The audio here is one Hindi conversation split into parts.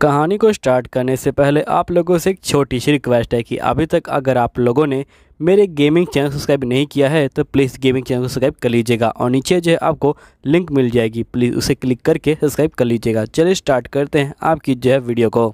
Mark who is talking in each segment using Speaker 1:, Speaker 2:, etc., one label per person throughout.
Speaker 1: कहानी को स्टार्ट करने से पहले आप लोगों से एक छोटी सी रिक्वेस्ट है कि अभी तक अगर आप लोगों ने मेरे गेमिंग चैनल सब्सक्राइब नहीं किया है तो प्लीज़ गेमिंग चैनल को सब्सक्राइब कर लीजिएगा और नीचे जो है आपको लिंक मिल जाएगी प्लीज़ उसे क्लिक करके सब्सक्राइब कर लीजिएगा चलिए स्टार्ट करते हैं आपकी जो है वीडियो को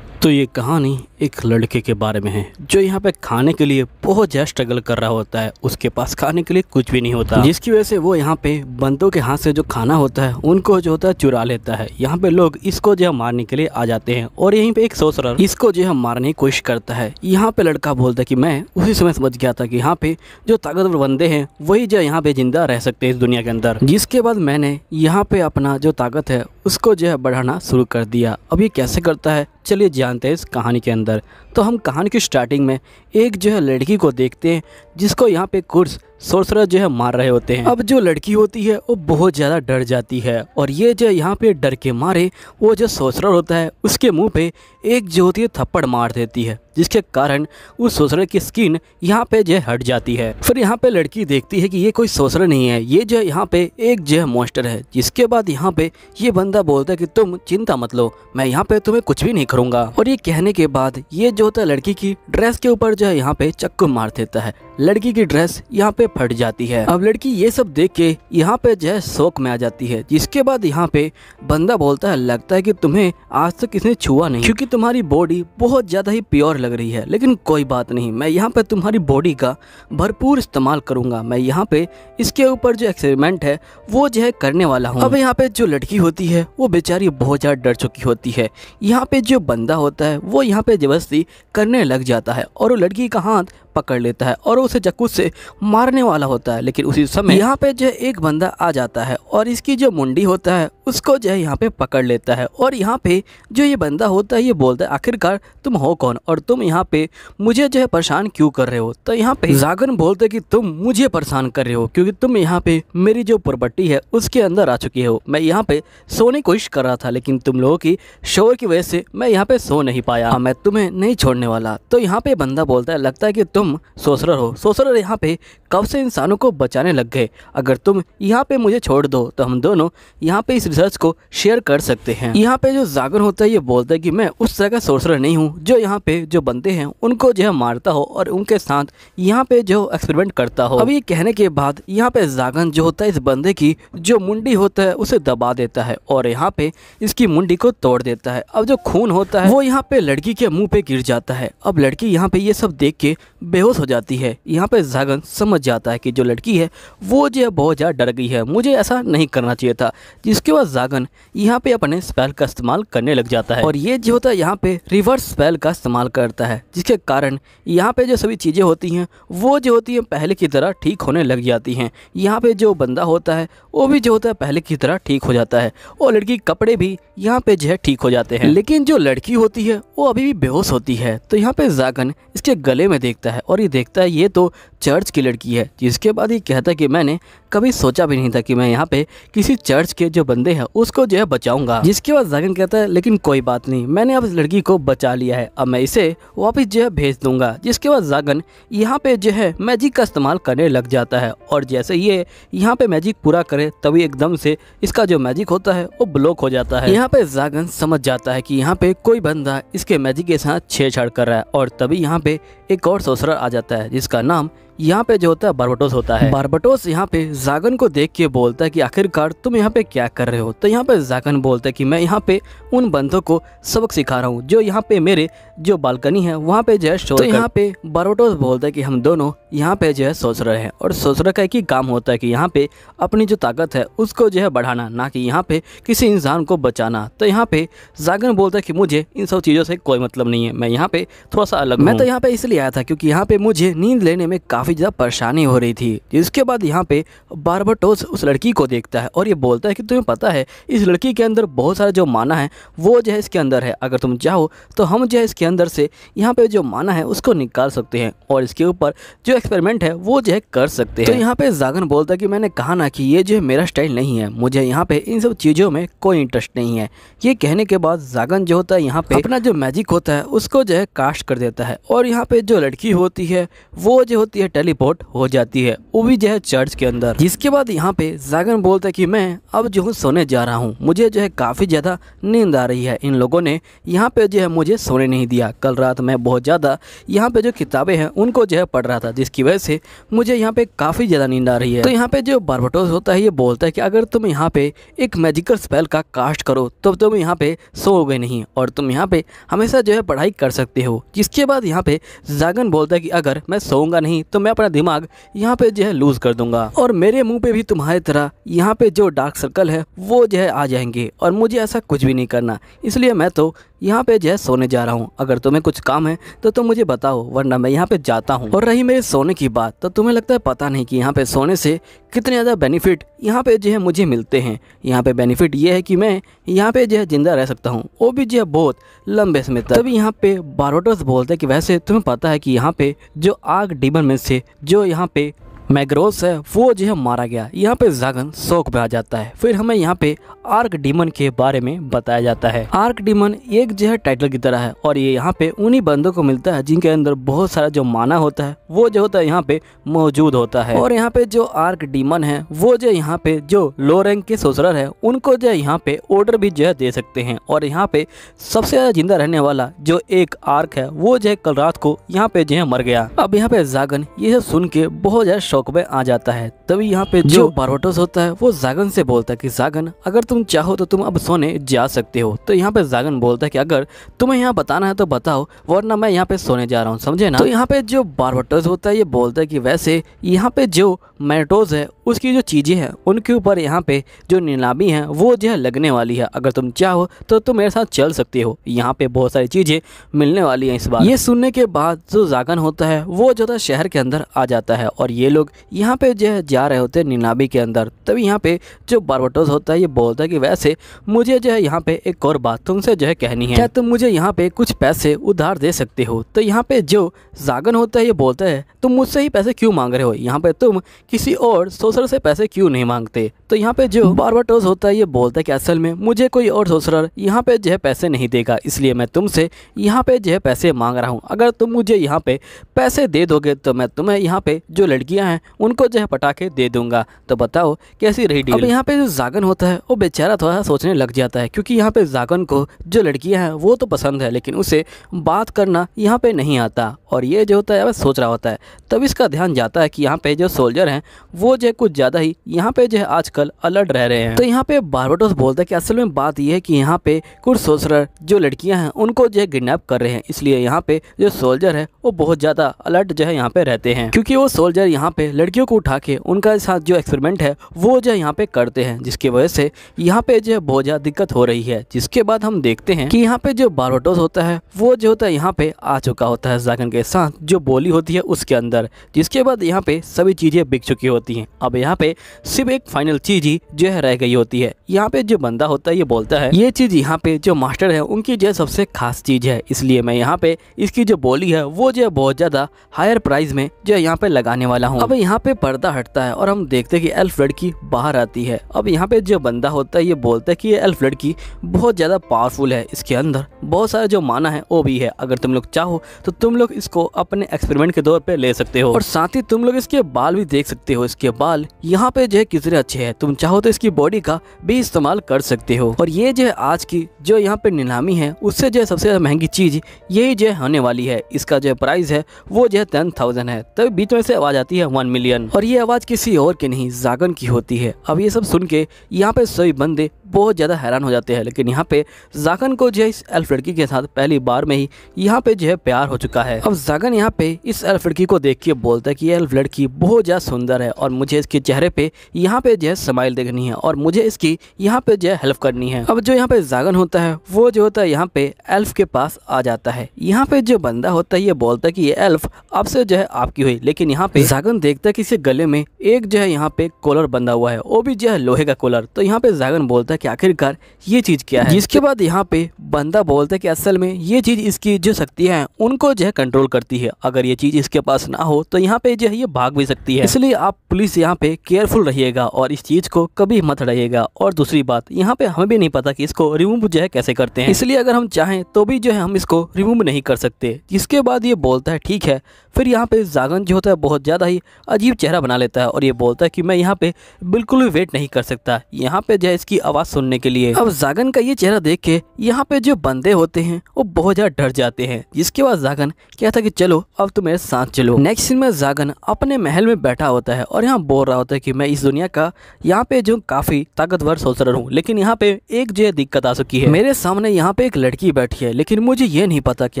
Speaker 1: तो ये कहानी एक लड़के के बारे में है जो यहाँ पे खाने के लिए बहुत ज़्यादा स्ट्रगल कर रहा होता है उसके पास खाने के लिए कुछ भी नहीं होता जिसकी वजह से वो यहाँ पे बंदों के हाथ से जो खाना होता है उनको जो होता है चुरा लेता है यहाँ पे लोग इसको जो है मारने के लिए आ जाते हैं और यहीं पे एक सोच इसको जो है मारने की कोशिश करता है यहाँ पे लड़का बोलता है की मैं उसी समय समझ गया था की यहाँ पे जो ताकतवर बंदे है वही जो यहाँ पे जिंदा रह सकते हैं इस दुनिया के अंदर जिसके बाद मैंने यहाँ पे अपना जो ताकत है उसको जो है बढ़ाना शुरू कर दिया अब ये कैसे करता है चलिए जान जानते हैं इस कहानी के अंदर तो हम कहानी की स्टार्टिंग में एक जो है लड़की को देखते हैं जिसको यहाँ पे कुर्स सोर्सर जो है मार रहे होते हैं अब जो लड़की होती है वो बहुत ज़्यादा डर जाती है और ये जो यहाँ पे डर के मारे वो जो सोसर होता है उसके मुंह पे एक जो होती है थप्पड़ मार देती है जिसके कारण उस सोसर की स्किन यहाँ पे जो हट जाती है फिर यहाँ पे लड़की देखती है कि ये कोई सोसरा नहीं है ये जो यहाँ पे एक जो है मोस्टर है जिसके बाद यहाँ पे ये बंदा बोलता है कि तुम चिंता मत लो मैं यहाँ पे तुम्हें कुछ भी नहीं करूँगा और ये कहने के बाद ये जो होता है लड़की की ड्रेस के ऊपर जो है यहाँ पे चक्कू मार देता है लड़की की ड्रेस यहाँ पे फट जाती है अब लड़की ये सब देख के यहाँ पे जो है शौक में आ जाती है जिसके बाद यहाँ पे बंदा बोलता है लगता है कि तुम्हें आज तक किसी ने छुआ नहीं क्योंकि तुम्हारी बॉडी बहुत ज़्यादा ही प्योर लग रही है लेकिन कोई बात नहीं मैं यहाँ पे तुम्हारी बॉडी का भरपूर इस्तेमाल करूंगा मैं यहाँ पे इसके ऊपर जो एक्सपेरिमेंट है वो जो है करने वाला हूँ अब यहाँ पे जो लड़की होती है वो बेचारी बहुत ज़्यादा डर चुकी होती है यहाँ पे जो बंदा होता है वो यहाँ पे जबरदस्ती करने लग जाता है और वो लड़की का हाथ पकड़ लेता है और उसे चक्कू से मारने वाला होता है लेकिन उसी समय यहाँ पे जो एक बंदा आ जाता है और इसकी जो मुंडी होता है उसको जो है यहाँ पे पकड़ लेता है और यहाँ पे जो ये बंदा होता है ये बोलता है आखिरकार तुम हो कौन और तुम यहाँ पे मुझे जो है परेशान क्यों कर रहे हो तो यहाँ पे जागन बोलते कि तुम मुझे परेशान कर रहे हो क्योंकि तुम यहाँ पे मेरी जो प्रॉपर्टी है उसके अंदर आ चुकी हो मैं यहाँ पे सोने की कोशिश कर रहा था लेकिन तुम लोगों की शोर की वजह से मैं यहाँ पे सो नहीं पाया मैं तुम्हें नहीं छोड़ने वाला तो यहाँ पे बंदा बोलता है लगता है कि तुम सोसरर हो सोसरर यहाँ पे कब से इंसानों को बचाने लग गए अगर तुम यहाँ पे मुझे छोड़ दो तो हम दोनों यहाँ पे इस यूजर्स को शेयर कर सकते हैं यहाँ पे जो जागर होता है ये बोलता है कि मैं उस तरह का सोर्सर नहीं हूँ जो यहाँ पे जो बनते हैं उनको जो है मारता हो और उनके साथ यहाँ पे जो एक्सपेरिमेंट करता हो अब ये कहने के बाद यहाँ पे जागन जो होता है इस बंदे की जो मुंडी होता है उसे दबा देता है और यहाँ पे इसकी मुंडी को तोड़ देता है अब जो खून होता है वो यहाँ पे लड़की के मुंह पे गिर जाता है अब लड़की यहाँ पे ये सब देख के बेहोश हो जाती है यहाँ पे जागन समझ जाता है कि जो लड़की है वो जो है बहुत ज़्यादा डर गई है मुझे ऐसा नहीं करना चाहिए था जिसके बाद होता जागन यहाँ पे अपने स्पेल का इस्तेमाल करने लग जाता है और ये जो होता है यहाँ पे रिवर्स स्पेल का इस्तेमाल करता है जिसके कारण यहाँ पे जो सभी चीज़ें होती हैं वो जो होती हैं पहले की तरह ठीक होने लग जाती हैं यहाँ पे जो बंदा होता है वो भी जो होता है पहले की तरह ठीक हो जाता है और लड़की कपड़े भी यहाँ पे जो है ठीक हो जाते हैं लेकिन जो लड़की होती है वो अभी भी बेहोश होती है तो यहाँ पे जागन इसके गले में देखता है और ये देखता है ये तो चर्च की लड़की है जिसके बाद ये कहता है कि मैंने कभी सोचा भी नहीं था कि मैं यहाँ पे किसी चर्च के जो बंदे हैं उसको जो है बचाऊंगा जिसके बाद जागिन कहता है लेकिन कोई बात नहीं मैंने अब इस लड़की को बचा लिया है अब मैं इसे वापस जो है भेज दूंगा जिसके बाद जागन यहाँ पे जो है मैजिक का इस्तेमाल करने लग जाता है और जैसे ये यहाँ पे मैजिक पूरा करे तभी एकदम से इसका जो मैजिक होता है वो ब्लॉक हो जाता है यहाँ पे जागन समझ जाता है की यहाँ पे कोई बंदा इसके मैजिक के साथ छेड़छाड़ कर रहा है और तभी यहाँ पे एक और सोसरा आ जाता है जिसका नाम यहाँ पे जो होता है बारबटोस होता है बारबटोस यहाँ पे जागन को देख के बोलता है कि आखिरकार तुम यहाँ पे क्या कर रहे हो तो यहाँ पे जागन बोलता है कि मैं यहाँ पे उन बंधों को सबक सिखा रहा हूँ जो यहाँ पे मेरे जो बालकनी है वहाँ पे जो है तो यहाँ पे बारबटोस बोलता है कि हम दोनों यहाँ पे जो है सोच रहे हैं और सोच रहे का ही काम होता है कि यहाँ पे अपनी जो ताकत है उसको जो है बढ़ाना ना कि यहाँ पे किसी इंसान को बचाना तो यहाँ पे जागन बोलता है कि मुझे इन सब चीज़ों से कोई मतलब नहीं है मैं यहाँ पे थोड़ा सा अलग मैं तो यहाँ पे इसलिए आया था क्योंकि यहाँ पे मुझे नींद लेने में काफ़ी काफ़ी ज़्यादा परेशानी हो रही थी जिसके बाद यहाँ पे बारबटोस उस लड़की को देखता है और ये बोलता है कि तुम्हें पता है इस लड़की के अंदर बहुत सारा जो माना है वो जो है इसके अंदर है अगर तुम चाहो तो हम जो है इसके अंदर से यहाँ पे जो माना है उसको निकाल सकते हैं और इसके ऊपर जो एक्सपेरिमेंट है वो जो है कर सकते हैं तो यहाँ पे जागन बोलता है कि मैंने कहा ना कि ये जो है मेरा स्टाइल नहीं है मुझे यहाँ पर इन सब चीज़ों में कोई इंटरेस्ट नहीं है ये कहने के बाद जागन जो होता है यहाँ पे अपना जो मैजिक होता है उसको जो है कास्ट कर देता है और यहाँ पे जो लड़की होती है वो जो होती है टेलीपोर्ट हो जाती है वो भी जो है चर्च के अंदर जिसके बाद यहाँ पे जागन बोलता है कि मैं अब जो हूँ सोने जा रहा हूँ मुझे जो है काफ़ी ज़्यादा नींद आ रही है इन लोगों ने यहाँ पे जो है मुझे सोने नहीं दिया कल रात मैं बहुत ज़्यादा यहाँ पे जो किताबें हैं उनको जो है पढ़ रहा था जिसकी वजह से मुझे यहाँ पे काफ़ी ज़्यादा नींद आ रही है तो यहाँ पे जो बारबटोस होता है ये बोलता है की अगर तुम यहाँ पे एक मेजिकल स्पेल का कास्ट करो तो तुम यहाँ पे सोओगे नहीं और तुम यहाँ पे हमेशा जो है पढ़ाई कर सकते हो जिसके बाद यहाँ पे जागन बोलता है कि अगर मैं सोऊंगा नहीं तो मैं अपना दिमाग यहाँ पे जो है लूज कर दूंगा और मेरे मुंह पे भी तुम्हारी तरह यहाँ पे जो डार्क सर्कल है वो जो है आ जाएंगे और मुझे ऐसा कुछ भी नहीं करना इसलिए मैं तो यहाँ पे जो है सोने जा रहा हूँ अगर तुम्हें कुछ काम है तो तुम मुझे बताओ वरना मैं यहाँ पे जाता हूँ और रही मेरे सोने की बात तो तुम्हें लगता है पता नहीं कि यहाँ पे सोने से कितने ज़्यादा बेनिफिट यहाँ पे जो है मुझे मिलते हैं यहाँ पे बेनिफिट ये है कि मैं यहाँ पे जो है ज़िंदा रह सकता हूँ वो भी जो है बहुत लंबे समय तक तभी यहाँ पे बारोटर्स बोलते हैं कि वैसे तुम्हें पता है कि यहाँ पे जो आग डिबन में से जो यहाँ पे मैग्रोस है वो जो है मारा गया यहाँ पे जागन शोक में आ जाता है फिर हमें यहाँ पे आर्क डीमन के बारे में बताया जाता है आर्क डीमन एक जो है टाइटल की तरह है और ये यहाँ पे उन्हीं बंदों को मिलता है जिनके अंदर बहुत सारा जो माना होता है वो जो होता है यहाँ पे मौजूद होता है और यहाँ पे जो आर्क डीमन है वो जो यहाँ पे जो लो रैंक के सोसरर है उनको जो है यहाँ पे ऑर्डर भी जो है दे सकते हैं और यहाँ पे सबसे ज्यादा जिंदा रहने वाला जो एक आर्क है वो जो है कल रात को यहाँ पे जो है मर गया अब यहाँ पे जागन ये सुन के बहुत ज्यादा शौक में आ जाता है तभी यहाँ पे जो बारबटोस होता है वो जागन से बोलता है कि जागन अगर तुम चाहो तो तुम अब सोने जा सकते हो तो यहाँ पे जागन बोलता है कि अगर तुम्हें यहाँ बताना है तो बताओ वरना मैं यहाँ पे सोने जा रहा हूँ समझे ना तो यहाँ पे जो बारबटोस होता है ये बोलता है कि वैसे यहाँ पे जो मैटोज है उसकी जो चीज़ें हैं उनके ऊपर यहाँ पे जो नीलामी है वो जो है लगने वाली है अगर तुम चाहो तो तुम मेरे साथ चल सकते हो यहाँ पे बहुत सारी चीज़ें मिलने वाली है इस बार ये सुनने के बाद जो जागन होता है वो था शहर के अंदर आ जाता है और ये लोग लोग यहाँ पे जो जा रहे होते हैं नीलामी के अंदर तभी यहाँ पे जो बारबटोस होता है ये बोलता है कि वैसे मुझे जो है यहाँ पे एक और बात तुमसे जो है कहनी है क्या तुम मुझे यहाँ पे कुछ पैसे उधार दे सकते हो तो यहाँ पे जो जागन होता है ये बोलता है तुम मुझसे ही पैसे क्यों मांग रहे हो यहाँ पे तुम किसी और सोसर से पैसे क्यों नहीं मांगते तो यहाँ पे जो बारबटोस होता है ये बोलता है कि असल में मुझे कोई और सोसर यहाँ पे जो है पैसे नहीं देगा इसलिए मैं तुमसे यहाँ पे जो है पैसे मांग रहा हूँ अगर तुम मुझे यहाँ पे पैसे दे दोगे तो मैं तुम्हें यहाँ पे जो लड़कियाँ हैं हैं उनको जो है पटाखे दे दूंगा तो बताओ कैसी रही डील अब यहाँ पे जो जागन होता है वो बेचारा थोड़ा सोचने लग जाता है क्योंकि यहाँ पे जागन को जो लड़कियाँ हैं वो तो पसंद है लेकिन उसे बात करना यहाँ पे नहीं आता और ये जो होता है वह सोच रहा होता है तब इसका ध्यान जाता है कि यहाँ पे जो सोल्जर हैं वो जो है कुछ ज़्यादा ही यहाँ पे जो है आजकल अलर्ट रह रहे हैं तो यहाँ पे बारबोटोस बोलता है कि असल में बात यह है कि यहाँ पे कुछ सोचर जो लड़कियाँ हैं उनको जो है किडनेप कर रहे हैं इसलिए यहाँ पे जो सोल्जर है वो बहुत ज़्यादा अलर्ट जो है यहाँ पे रहते हैं क्योंकि वो सोल्जर यहाँ पे पे लड़कियों को उठा के उनका साथ जो एक्सपेरिमेंट है वो जो यहाँ पे करते हैं जिसकी वजह से यहाँ पे जो है बहुत ज़्यादा दिक्कत हो रही है जिसके बाद हम देखते हैं कि यहाँ पे जो बारोटोस होता है वो जो होता है यहाँ पे आ चुका होता है जागन के साथ जो बोली होती है उसके अंदर जिसके बाद यहाँ पे सभी चीज़ें बिक चुकी होती है अब यहाँ पे सिर्फ एक फाइनल चीज़ ही जो है रह गई होती है यहाँ पे जो बंदा होता है ये बोलता है ये चीज़ यहाँ पे जो मास्टर है उनकी जो सबसे खास चीज़ है इसलिए मैं यहाँ पे इसकी जो बोली है वो जो है बहुत ज़्यादा हायर प्राइस में जो यहाँ पे लगाने वाला हूँ अब यहाँ पे पर्दा हटता है और हम देखते हैं कि एल्फ लड़की बाहर आती है अब यहाँ पे जो बंदा होता है ये बोलता है कि ये एल्फ लड़की बहुत ज़्यादा पावरफुल है इसके अंदर बहुत सारा जो माना है वो भी है अगर तुम लोग चाहो तो तुम लोग इसको अपने एक्सपेरिमेंट के तौर पर ले सकते हो और साथ ही तुम लोग इसके बाल भी देख सकते हो इसके बाल यहाँ पे जो है कितने अच्छे है तुम चाहो तो इसकी बॉडी का भी इस्तेमाल कर सकते हो और ये जो है आज की जो यहाँ पे नीलामी है उससे जो है सबसे ज़्यादा महंगी चीज़ यही जो होने वाली है इसका जो प्राइस है वो जो है टेन थाउजेंड है तभी बीच में से आवाज़ आती है वन मिलियन और ये आवाज़ किसी और की नहीं जागन की होती है अब ये सब सुन के यहाँ पे सभी बंदे बहुत ज़्यादा हैरान हो जाते हैं लेकिन यहाँ पे जागन को जो है इस एल्फ लड़की के साथ पहली बार में ही यहाँ पे जो है प्यार हो चुका है अब जागन यहाँ पे इस एल्फ लड़की को देख के बोलता है कि ये एल्फ लड़की बहुत ज़्यादा सुंदर है और मुझे इसके चेहरे पे यहाँ पे जो है स्माइल देखनी है और मुझे इसकी यहाँ पे जो है हेल्प करनी है अब जो यहाँ पे जागन होता है वो जो होता है यहाँ पे एल्फ के पास आ जाता है यहाँ पे जो बंदा होता है ये बोलता है कि ये एल्फ अब से जो है आपकी हुई लेकिन यहाँ पे जागन देखता है कि इसे गले में एक जो है यहाँ पे कॉलर बंधा हुआ है वो भी जो है लोहे का कोलर तो यहाँ पे जागन बोलता है है कि आखिरकार ये चीज़ क्या है जिसके बाद यहाँ पे बंदा बोलता है कि असल में ये चीज़ इसकी जो शक्तियाँ हैं उनको जो है कंट्रोल करती है अगर ये चीज़ इसके पास ना हो तो यहाँ पे जो है ये भाग भी सकती है इसलिए आप पुलिस यहाँ पे केयरफुल रहिएगा और इस चीज़ को कभी मत रहिएगा और दूसरी बात यहाँ पे हमें भी नहीं पता कि इसको रिमूव जो है कैसे करते हैं इसलिए अगर हम चाहें तो भी जो है हम इसको रिमूव नहीं कर सकते जिसके बाद ये बोलता है ठीक है फिर यहाँ पे जागन जो होता है बहुत ज़्यादा ही अजीब चेहरा बना लेता है और ये बोलता है कि मैं यहाँ पे बिल्कुल भी वेट नहीं कर सकता यहाँ पे जो है इसकी आवाज़ आवाज सुनने के लिए अब जागन का ये चेहरा देख के यहाँ पे जो बंदे होते हैं वो बहुत ज्यादा डर जाते हैं जिसके बाद जागन कहता कि चलो अब तुम मेरे साथ चलो नेक्स्ट सीन में जागन अपने महल में बैठा होता है और यहाँ बोल रहा होता है कि मैं इस दुनिया का यहाँ पे जो काफी ताकतवर सोचर हूँ लेकिन यहाँ पे एक जो दिक्कत आ चुकी है मेरे सामने यहाँ पे एक लड़की बैठी है लेकिन मुझे ये नहीं पता कि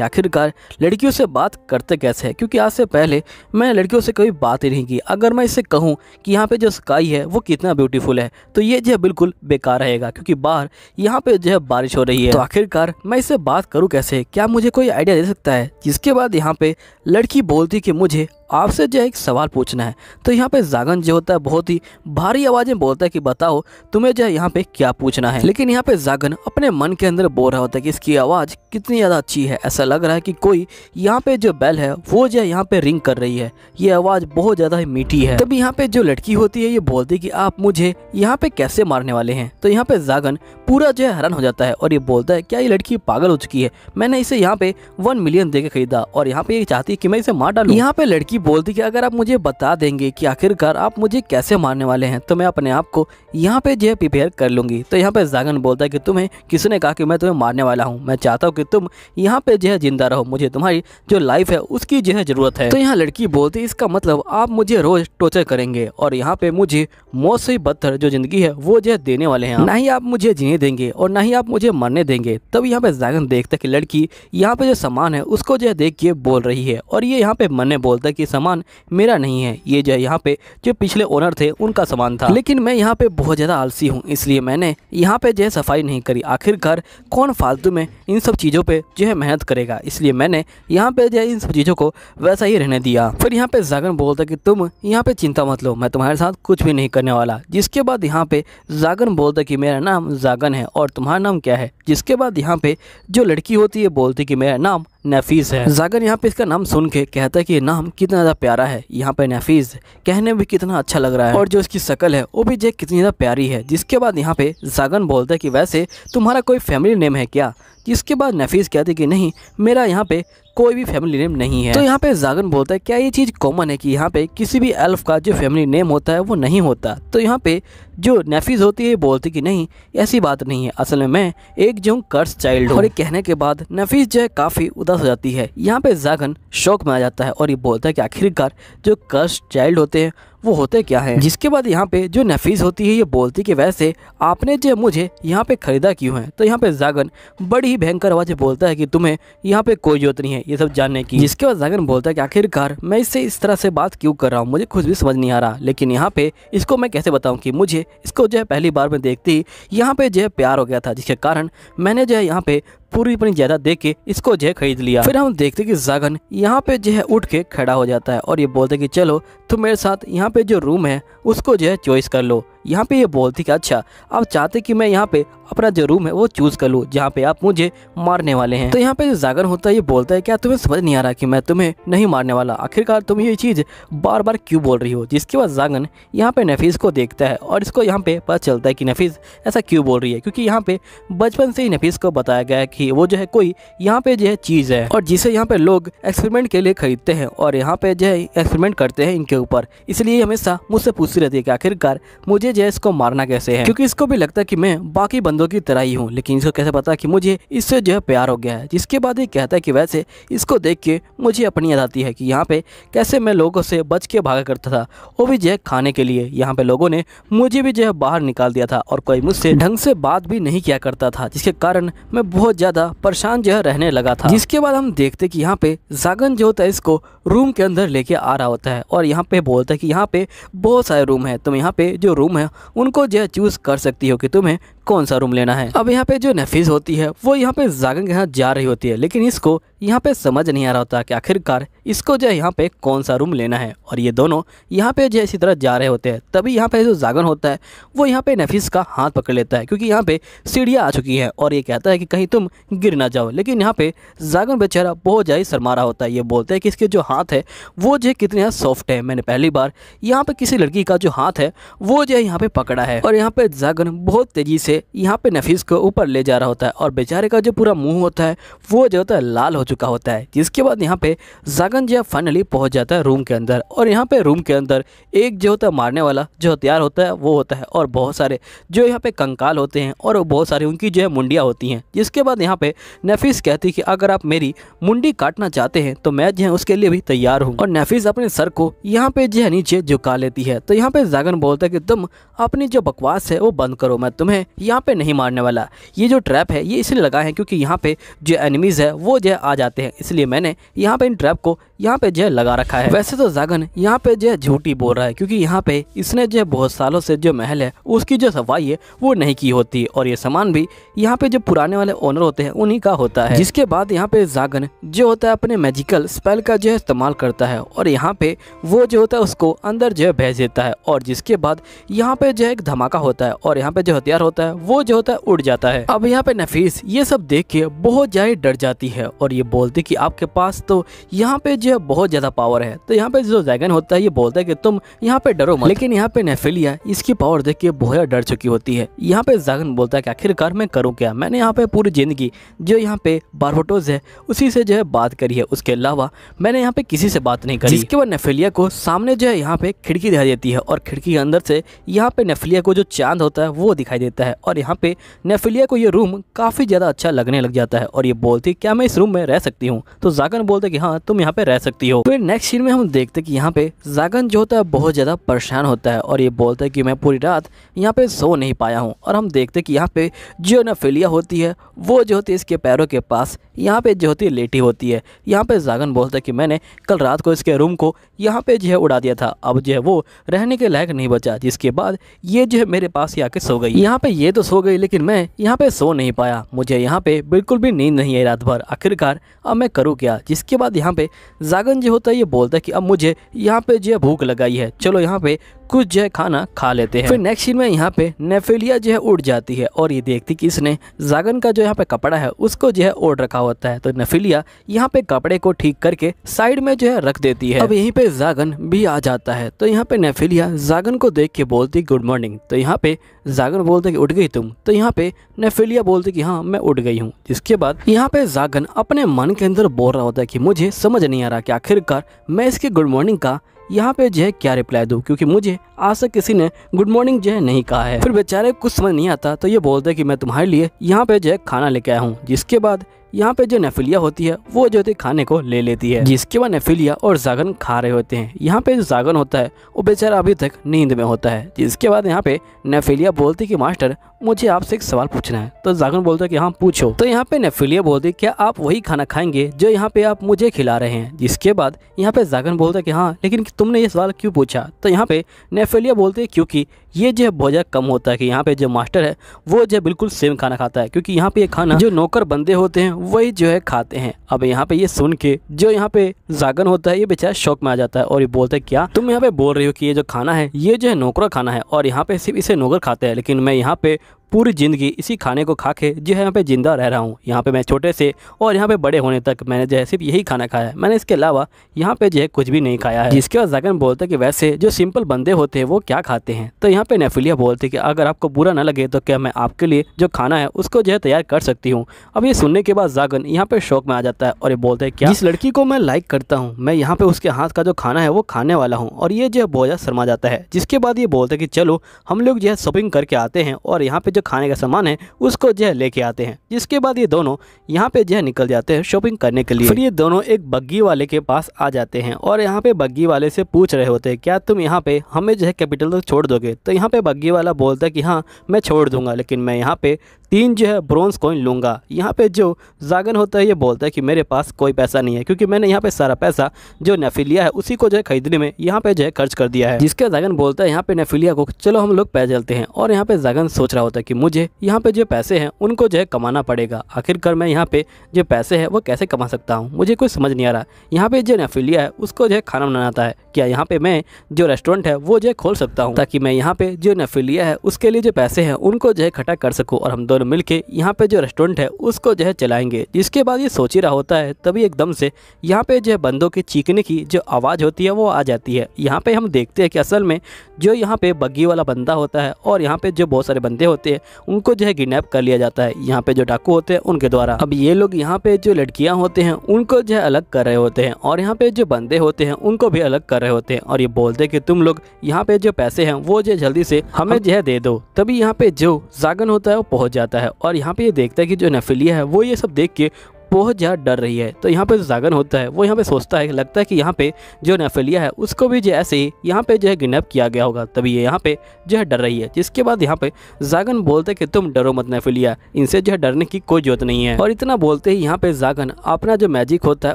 Speaker 1: आखिरकार लड़कियों से बात करते कैसे है क्योंकि आज से पहले मैं लड़कियों से कभी बात ही नहीं की अगर मैं इसे कहूँ कि यहाँ पे जो स्काई है वो कितना ब्यूटीफुल है तो ये जो बिल्कुल बेकार है जाएगा क्योंकि बाहर यहाँ पे जो है बारिश हो रही है तो आखिरकार मैं इससे बात करूँ कैसे क्या मुझे कोई आइडिया दे सकता है जिसके बाद यहाँ पे लड़की बोलती कि मुझे आपसे जो है एक सवाल पूछना है तो यहाँ पे जागन जो होता है बहुत ही भारी आवाज़ में बोलता है कि बताओ तुम्हें जो है यहाँ पे क्या पूछना है लेकिन यहाँ पे जागन अपने मन के अंदर बोल रहा होता है कि इसकी आवाज़ कितनी ज़्यादा अच्छी है ऐसा लग रहा है कि कोई यहाँ पे जो बैल है वो जो है यहाँ पे रिंग कर रही है ये आवाज़ बहुत ज़्यादा ही मीठी है तभी यहाँ पे जो लड़की होती है ये बोलती है कि आप मुझे यहाँ पे कैसे मारने वाले हैं तो यहाँ पे जागन पूरा जो है हैरान हो जाता है और ये बोलता है क्या ये लड़की पागल हो चुकी है मैंने इसे यहाँ पे वन मिलियन दे के खरीदा और यहाँ पे ये चाहती है कि मैं इसे मार डालू यहाँ पे लड़की बोलती कि अगर आप मुझे बता देंगे कि आखिरकार आप मुझे कैसे मारने वाले हैं तो मैं अपने आप को यहाँ पे जो है प्रिपेयर कर लूँगी तो यहाँ पे जागन बोलता है कि तुम्हें किसने कहा कि मैं तुम्हें मारने वाला हूँ मैं चाहता हूँ कि तुम यहाँ पे जो है जिंदा रहो मुझे तुम्हारी जो लाइफ है उसकी जो है ज़रूरत है तो यहाँ लड़की बोलती है इसका मतलब आप मुझे रोज़ टॉर्चर करेंगे और यहाँ पे मुझे मौत से बदतर जो ज़िंदगी है वो जो है देने वाले हैं ना ही आप मुझे जीने देंगे और ना ही आप मुझे मरने देंगे तब यहाँ पे जागन देखता है कि लड़की यहाँ पे जो सामान है उसको जो है देख के बोल रही है और ये यहाँ पे मरने बोलता है कि ये सामान मेरा नहीं है ये जो यहाँ पे जो पिछले ओनर थे उनका सामान था लेकिन मैं यहाँ पे बहुत ज़्यादा आलसी हूँ इसलिए मैंने यहाँ पे जो है सफाई नहीं करी आखिरकार कौन फालतू में इन सब चीज़ों पे जो है मेहनत करेगा इसलिए मैंने यहाँ पे जो है इन सब चीज़ों को वैसा ही रहने दिया फिर यहाँ पे जागरण बोलता कि तुम यहाँ पे चिंता मत लो मैं तुम्हारे साथ कुछ भी नहीं करने वाला जिसके बाद यहाँ पे जागन बोलता कि मेरा नाम जागन है और तुम्हारा नाम क्या है जिसके बाद यहाँ पे जो लड़की होती है बोलती कि मेरा नाम नफीस है जागर यहाँ पे इसका नाम सुन के कहता है कि नाम कितना ज़्यादा प्यारा है यहाँ पे नफीस कहने भी कितना अच्छा लग रहा है और जो इसकी शकल है वो भी जे कितनी ज़्यादा प्यारी है जिसके बाद यहाँ पे जागन बोलता है कि वैसे तुम्हारा कोई फैमिली नेम है क्या जिसके बाद नफीस कहती कि नहीं मेरा यहाँ पे कोई भी फैमिली नेम नहीं है तो यहाँ पे जागन बोलता है क्या ये चीज कॉमन है कि यहाँ पे किसी भी एल्फ का जो फैमिली नेम होता है वो नहीं होता तो यहाँ पे जो नेफिज होती है बोलती कि नहीं ऐसी बात नहीं है असल में मैं एक जो कर्स चाइल्ड हूँ और एक कहने के बाद नफीस जो है काफी उदास हो जाती है यहाँ पे जागन शौक में आ जाता है और ये बोलता है कि आखिरकार जो कर्स चाइल्ड होते हैं वो होते क्या है जिसके बाद यहाँ पे जो नफीस होती है ये बोलती कि वैसे आपने जो मुझे यहाँ पे खरीदा क्यों है तो यहाँ पे जागन बड़ी ही भयंकर आवाज बोलता है कि तुम्हें यहाँ पे कोई जरूरत नहीं है ये सब जानने की जिसके बाद जागन बोलता है कि आखिरकार मैं इससे इस तरह से बात क्यों कर रहा हूँ मुझे कुछ भी समझ नहीं आ रहा लेकिन यहाँ पे इसको मैं कैसे बताऊँ कि मुझे इसको जो है पहली बार में देखती यहाँ पे जो है प्यार हो गया था जिसके कारण मैंने जो है यहाँ पे पूरी अपनी ज्यादा दे के इसको जो है खरीद लिया फिर हम देखते कि जागन यहाँ पे जो है उठ के खड़ा हो जाता है और ये बोलते कि चलो तुम मेरे साथ यहाँ पे जो रूम है उसको जो है चॉइस कर लो यहाँ पे ये बोलती कि अच्छा आप चाहते कि मैं यहाँ पे अपना जो रूम है वो चूज कर लूँ जहाँ पे आप मुझे मारने वाले हैं तो यहाँ पे जो जागर होता है ये बोलता है क्या तुम्हें समझ नहीं आ रहा कि मैं तुम्हें नहीं मारने वाला आखिरकार तुम ये चीज़ बार बार क्यों बोल रही हो जिसके बाद जागन यहाँ पे नफीस को देखता है और इसको यहाँ पे पता चलता है कि नफीस ऐसा क्यों बोल रही है क्योंकि यहाँ पे बचपन से ही नफीस को बताया गया है कि थी वो जो है कोई यहाँ पे जो है चीज़ है और जिसे यहाँ पे लोग एक्सपेरिमेंट के लिए खरीदते हैं और यहाँ पे जो है एक्सपेरिमेंट करते हैं इनके ऊपर इसलिए हमेशा मुझसे पूछती रहती है कि आखिरकार मुझे जो है इसको मारना कैसे है क्योंकि इसको भी लगता है कि मैं बाकी बंदों की तरह ही हूँ लेकिन इसको कैसे पता कि मुझे इससे जो है प्यार हो गया है जिसके बाद ये कहता है कि वैसे इसको देख के मुझे अपनी याद आती है कि यहाँ पे कैसे मैं लोगों से बच के भागा करता था वो भी जो है खाने के लिए यहाँ पे लोगों ने मुझे भी जो है बाहर निकाल दिया था और कोई मुझसे ढंग से बात भी नहीं किया करता था जिसके कारण मैं बहुत ज़्यादा ज्यादा परेशान जो है रहने लगा था जिसके बाद हम देखते कि यहाँ पे जागन जो होता है इसको रूम के अंदर लेके आ रहा होता है और यहाँ पे बोलता है कि यहाँ पे बहुत सारे रूम है तुम यहाँ पे जो रूम है उनको जो है चूज़ कर सकती हो कि तुम्हें कौन सा रूम लेना है अब यहाँ पे जो नफीस होती है वो यहाँ पे जागन के यहाँ जा रही होती है लेकिन इसको यहाँ पे समझ नहीं आ रहा होता कि आखिरकार इसको जो है यहाँ पे कौन सा रूम लेना है और ये दोनों यहाँ पे जो इसी तरह जा रहे होते हैं तभी यहाँ पे जो जागन होता है वो यहाँ पे नफीस का हाथ पकड़ लेता है क्योंकि यहाँ पे सीढ़ियाँ आ चुकी हैं और ये कहता है कि कहीं तुम गिर ना जाओ लेकिन यहाँ पे जागन बेचारा बहुत ज़्यादा शरमा रहा होता है ये बोलते है कि इसके जो हाथ है वो जो है कितने सॉफ्ट है मैंने पहली बार यहाँ पर किसी लड़की का जो हाथ है वो जो है यहाँ पे पकड़ा है और यहाँ पे जागन बहुत तेज़ी से से यहाँ पे नफीस को ऊपर ले जा रहा होता है और बेचारे का जो पूरा मुंह होता है वो जो होता है लाल हो चुका होता है जिसके बाद यहाँ पे जागन जिया फाइनली पहुँच जाता है रूम के अंदर और यहाँ पे रूम के अंदर एक जो होता है मारने वाला जो हथियार होता है वो होता है और बहुत सारे जो यहाँ पे कंकाल होते हैं और बहुत सारी उनकी जो है मुंडियाँ होती हैं जिसके बाद यहाँ पे नफीस कहती कि अगर आप मेरी मुंडी काटना चाहते हैं तो मैं जो है उसके लिए भी तैयार हूँ और नफीस अपने सर को यहाँ पे जो है नीचे झुका लेती है तो यहाँ पे जागन बोलता है कि तुम अपनी जो बकवास है वो बंद करो मैं तुम्हें यहाँ पे नहीं मारने वाला ये जो ट्रैप है ये इसलिए लगा है क्योंकि यहाँ पे जो एनिमीज़ है वो जो आ जाते हैं इसलिए मैंने यहाँ पे इन ट्रैप को यहाँ पे जय लगा रखा है वैसे तो जागन यहाँ पे जय झूठी बोल रहा है क्योंकि यहाँ पे इसने जो बहुत सालों से जो महल है उसकी जो सफाई है वो नहीं की होती और ये सामान भी यहाँ पे जो पुराने वाले ओनर होते हैं उन्हीं का होता है जिसके बाद यहाँ पे जागन जो होता है अपने मेजिकल स्पेल का जो है इस्तेमाल करता है और यहाँ पे वो जो होता है उसको अंदर जो है भेज देता है और जिसके बाद यहाँ पे जो है एक धमाका होता है और यहाँ पे जो हथियार होता है वो जो होता है उड़ जाता है अब यहाँ पे नफीस ये सब देख के बहुत ज्यादा डर जाती है और ये बोलती की आपके पास तो यहाँ पे जो है बहुत ज़्यादा पावर है तो यहाँ पे जो जैगन होता है ये बोलता है कि तुम यहाँ पे डरो मत लेकिन यहाँ पे नेफिलिया इसकी पावर देख के बहुत ज़्यादा डर चुकी होती है यहाँ पे जैगन बोलता है कि आखिरकार मैं करूँ क्या मैंने यहाँ पे पूरी ज़िंदगी जो यहाँ पे बारबोटोज है उसी से जो है बात करी है उसके अलावा मैंने यहाँ पे किसी से बात नहीं करी इसके बाद नेफिलिया को सामने जो है यहाँ पे खिड़की दिखाई देती है और खिड़की के अंदर से यहाँ पे नेफिलिया को जो चांद होता है वो दिखाई देता है और यहाँ पे नेफिलिया को ये रूम काफ़ी ज़्यादा अच्छा लगने लग जाता है और ये बोलती क्या मैं इस रूम में रह सकती हूँ तो जागन बोलते कि हाँ तुम यहाँ पे रह रह सकती हो फिर नेक्स्ट सीन में हम देखते कि यहाँ पे जागन जो होता है बहुत ज़्यादा परेशान होता है और ये बोलता है कि मैं पूरी रात यहाँ पे सो नहीं पाया हूँ और हम देखते कि यहाँ पे जो नफेलिया होती है वो जो होती है इसके पैरों के पास यहाँ पे जो होती है लेटी होती है यहाँ पे जागन बोलता है कि मैंने कल रात को इसके रूम को यहाँ पे जो है उड़ा दिया था अब जो है वो रहने के लायक नहीं बचा जिसके बाद ये जो है मेरे पास ही आके सो गई यहाँ पे ये तो सो गई लेकिन मैं यहाँ पे सो नहीं पाया मुझे यहाँ पे बिल्कुल भी नींद नहीं है रात भर आखिरकार अब मैं करूँ क्या जिसके बाद यहाँ पे जागन जो होता है ये बोलता है कि अब मुझे यहाँ पे जो भूख लगाई है चलो यहाँ पे कुछ जो है खाना खा लेते हैं फिर नेक्स्ट सीन में यहाँ पे नेफेलिया जो है उड़ जाती है और ये देखती कि इसने जागन का जो यहाँ पे कपड़ा है उसको जो है ओढ़ रखा होता है तो नेफेलिया यहाँ पे कपड़े को ठीक करके साइड में जो है रख देती है अब यहीं पे जागन भी आ जाता है तो यहाँ पे नेफेलिया जागन को देख के बोलती गुड मॉर्निंग तो यहाँ पे जागन बोलते कि उठ गई तुम तो यहाँ पे नेफेलिया बोलते कि हाँ मैं उठ गई हूँ जिसके बाद यहाँ पे जागन अपने मन के अंदर बोल रहा होता है कि मुझे समझ नहीं आ रहा कि आखिरकार मैं इसके गुड मॉर्निंग का यहाँ पे जो है क्या रिप्लाई दो क्योंकि मुझे आज तक किसी ने गुड मॉर्निंग जो है नहीं कहा है फिर बेचारे कुछ समझ नहीं आता तो ये बोलते कि मैं तुम्हारे लिए यहाँ पे जो है खाना लेके आया हूँ जिसके बाद यहाँ पे जो नेफिलिया होती है वो जो होती है खाने को ले लेती है जिसके बाद नेफिलिया और जागन खा रहे होते हैं यहाँ पे जो जागन होता है वो बेचारा अभी तक नींद में होता है जिसके बाद यहाँ पे नेफिलिया बोलती कि मास्टर मुझे आपसे एक सवाल पूछना है तो जागन बोलता है कि हाँ पूछो तो यहाँ पे नेफिलिया बोलती क्या आप वही खाना खाएंगे जो यहाँ पे आप मुझे खिला रहे हैं जिसके बाद यहाँ पे जागन बोलता है कि हाँ लेकिन तुमने ये सवाल क्यों पूछा तो यहाँ पे नेफिलिया बोलते क्योंकि ये जो बहुत ज़्यादा कम होता है कि यहाँ पे जो मास्टर है वो जो बिल्कुल सेम खाना खाता है क्योंकि यहाँ पे ये खाना जो नौकर बंदे होते हैं वही जो है खाते हैं अब यहाँ पे ये सुन के जो यहाँ पे जागन होता है ये बेचारा शौक में आ जाता है और ये बोलता है क्या तुम यहाँ पे बोल रही हो कि ये जो खाना है ये जो है नौकरा खाना है और यहाँ पे सिर्फ इसे नौकर खाते हैं लेकिन मैं यहाँ पे पूरी ज़िंदगी इसी खाने को खा के जो है यहाँ पे ज़िंदा रह रहा हूँ यहाँ पे मैं छोटे से और यहाँ पे बड़े होने तक मैंने जो है सिर्फ यही खाना खाया है मैंने इसके अलावा यहाँ पे जो है कुछ भी नहीं खाया है जिसके बाद जगन बोलते कि वैसे जो सिंपल बंदे होते हैं वो क्या खाते हैं तो यहाँ पे नेफिलिया बोलते कि अगर आपको बुरा ना लगे तो क्या मैं आपके लिए जो खाना है उसको जो है तैयार कर सकती हूँ अब ये सुनने के बाद जागन यहाँ पे शौक में आ जाता है और ये बोलते हैं क्या इस लड़की को मैं लाइक करता हूँ मैं यहाँ पे उसके हाथ का जो खाना है वो खाने वाला हूँ और ये जो है ज़्यादा शर्मा जाता है जिसके बाद ये बोलते हैं कि चलो हम लोग जो है शॉपिंग करके आते हैं और यहाँ पे जो खाने का सामान है उसको जो है लेके आते हैं जिसके बाद ये दोनों यहाँ पे जो है निकल जाते हैं शॉपिंग करने के लिए फिर ये दोनों एक बग्गी वाले के पास आ जाते हैं और यहाँ पे बग्गी वाले से पूछ रहे होते हैं क्या तुम यहाँ पे हमें जो है कैपिटल तो छोड़ दोगे तो यहाँ पे बग्गी वाला बोलता है कि हाँ मैं छोड़ दूंगा लेकिन मैं यहाँ पे तीन जो है ब्रॉन्ज कॉइन लूँगा यहाँ पे जो जागन होता है ये बोलता है कि मेरे पास कोई पैसा नहीं है क्योंकि मैंने यहाँ पे सारा पैसा जो नेफिलिया है उसी को जो है खरीदने में यहाँ पे जो है खर्च कर दिया है जिसके जागन बोलता है यहाँ पे नेफिलिया को चलो हम लोग पैदल चलते हैं और यहाँ पे जागन सोच रहा होता है कि मुझे यहाँ पे जो पैसे हैं उनको जो है कमाना पड़ेगा आखिरकार मैं यहाँ पे जो पैसे हैं वो कैसे कमा सकता हूँ मुझे कोई समझ नहीं आ रहा यहाँ पे जो नफिलिया है उसको जो है खाना बनाना आता है क्या यहाँ पे मैं जो रेस्टोरेंट है वो जो है खोल सकता हूँ ताकि मैं यहाँ पे जो नफिलिया है उसके लिए जो पैसे हैं उनको जो है इकट्ठा कर सकूँ और हम दोनों के यहाँ पे जो रेस्टोरेंट है उसको जो है चलाएंगे जिसके बाद ये सोच ही रहा होता है तभी एकदम से यहाँ पे जो है बंदों के चीखने की जो आवाज़ होती है वो आ जाती है यहाँ पे हम देखते हैं कि असल में जो यहाँ पे बग्गी वाला बंदा होता है और यहाँ पे जो बहुत सारे बंदे होते हैं लिए उनको जो है किडनेप कर लिया जाता है यहाँ पे जो डाकू होते हैं उनके द्वारा अब ये लोग यहाँ पे जो लड़कियाँ होते हैं उनको जो है अलग कर रहे होते हैं और यहाँ पे जो बंदे होते हैं उनको भी अलग कर रहे होते हैं और ये बोलते कि तुम लोग यहाँ पे जो पैसे हैं वो जो जल्दी से हमें जो है दे दो तभी यहाँ पे जो जागन होता है वो पहुँच जाता है और यहाँ पे ये देखता है कि जो नफिलिया है वो ये सब देख के बहुत ज़्यादा डर रही है तो यहाँ पे जागन होता है वो यहाँ पे सोचता है लगता है कि यहाँ पे जो नेफेलिया है उसको भी जो ऐसे ही यहाँ पे जो है गिनअप किया गया होगा तभी ये यहाँ पे जो है डर रही है जिसके बाद यहाँ पे जागन बोलते कि तुम डरो मत नेफेलिया इनसे जो है डरने की कोई जरूरत नहीं है और इतना बोलते ही यहाँ पे जागन अपना जो मैजिक होता है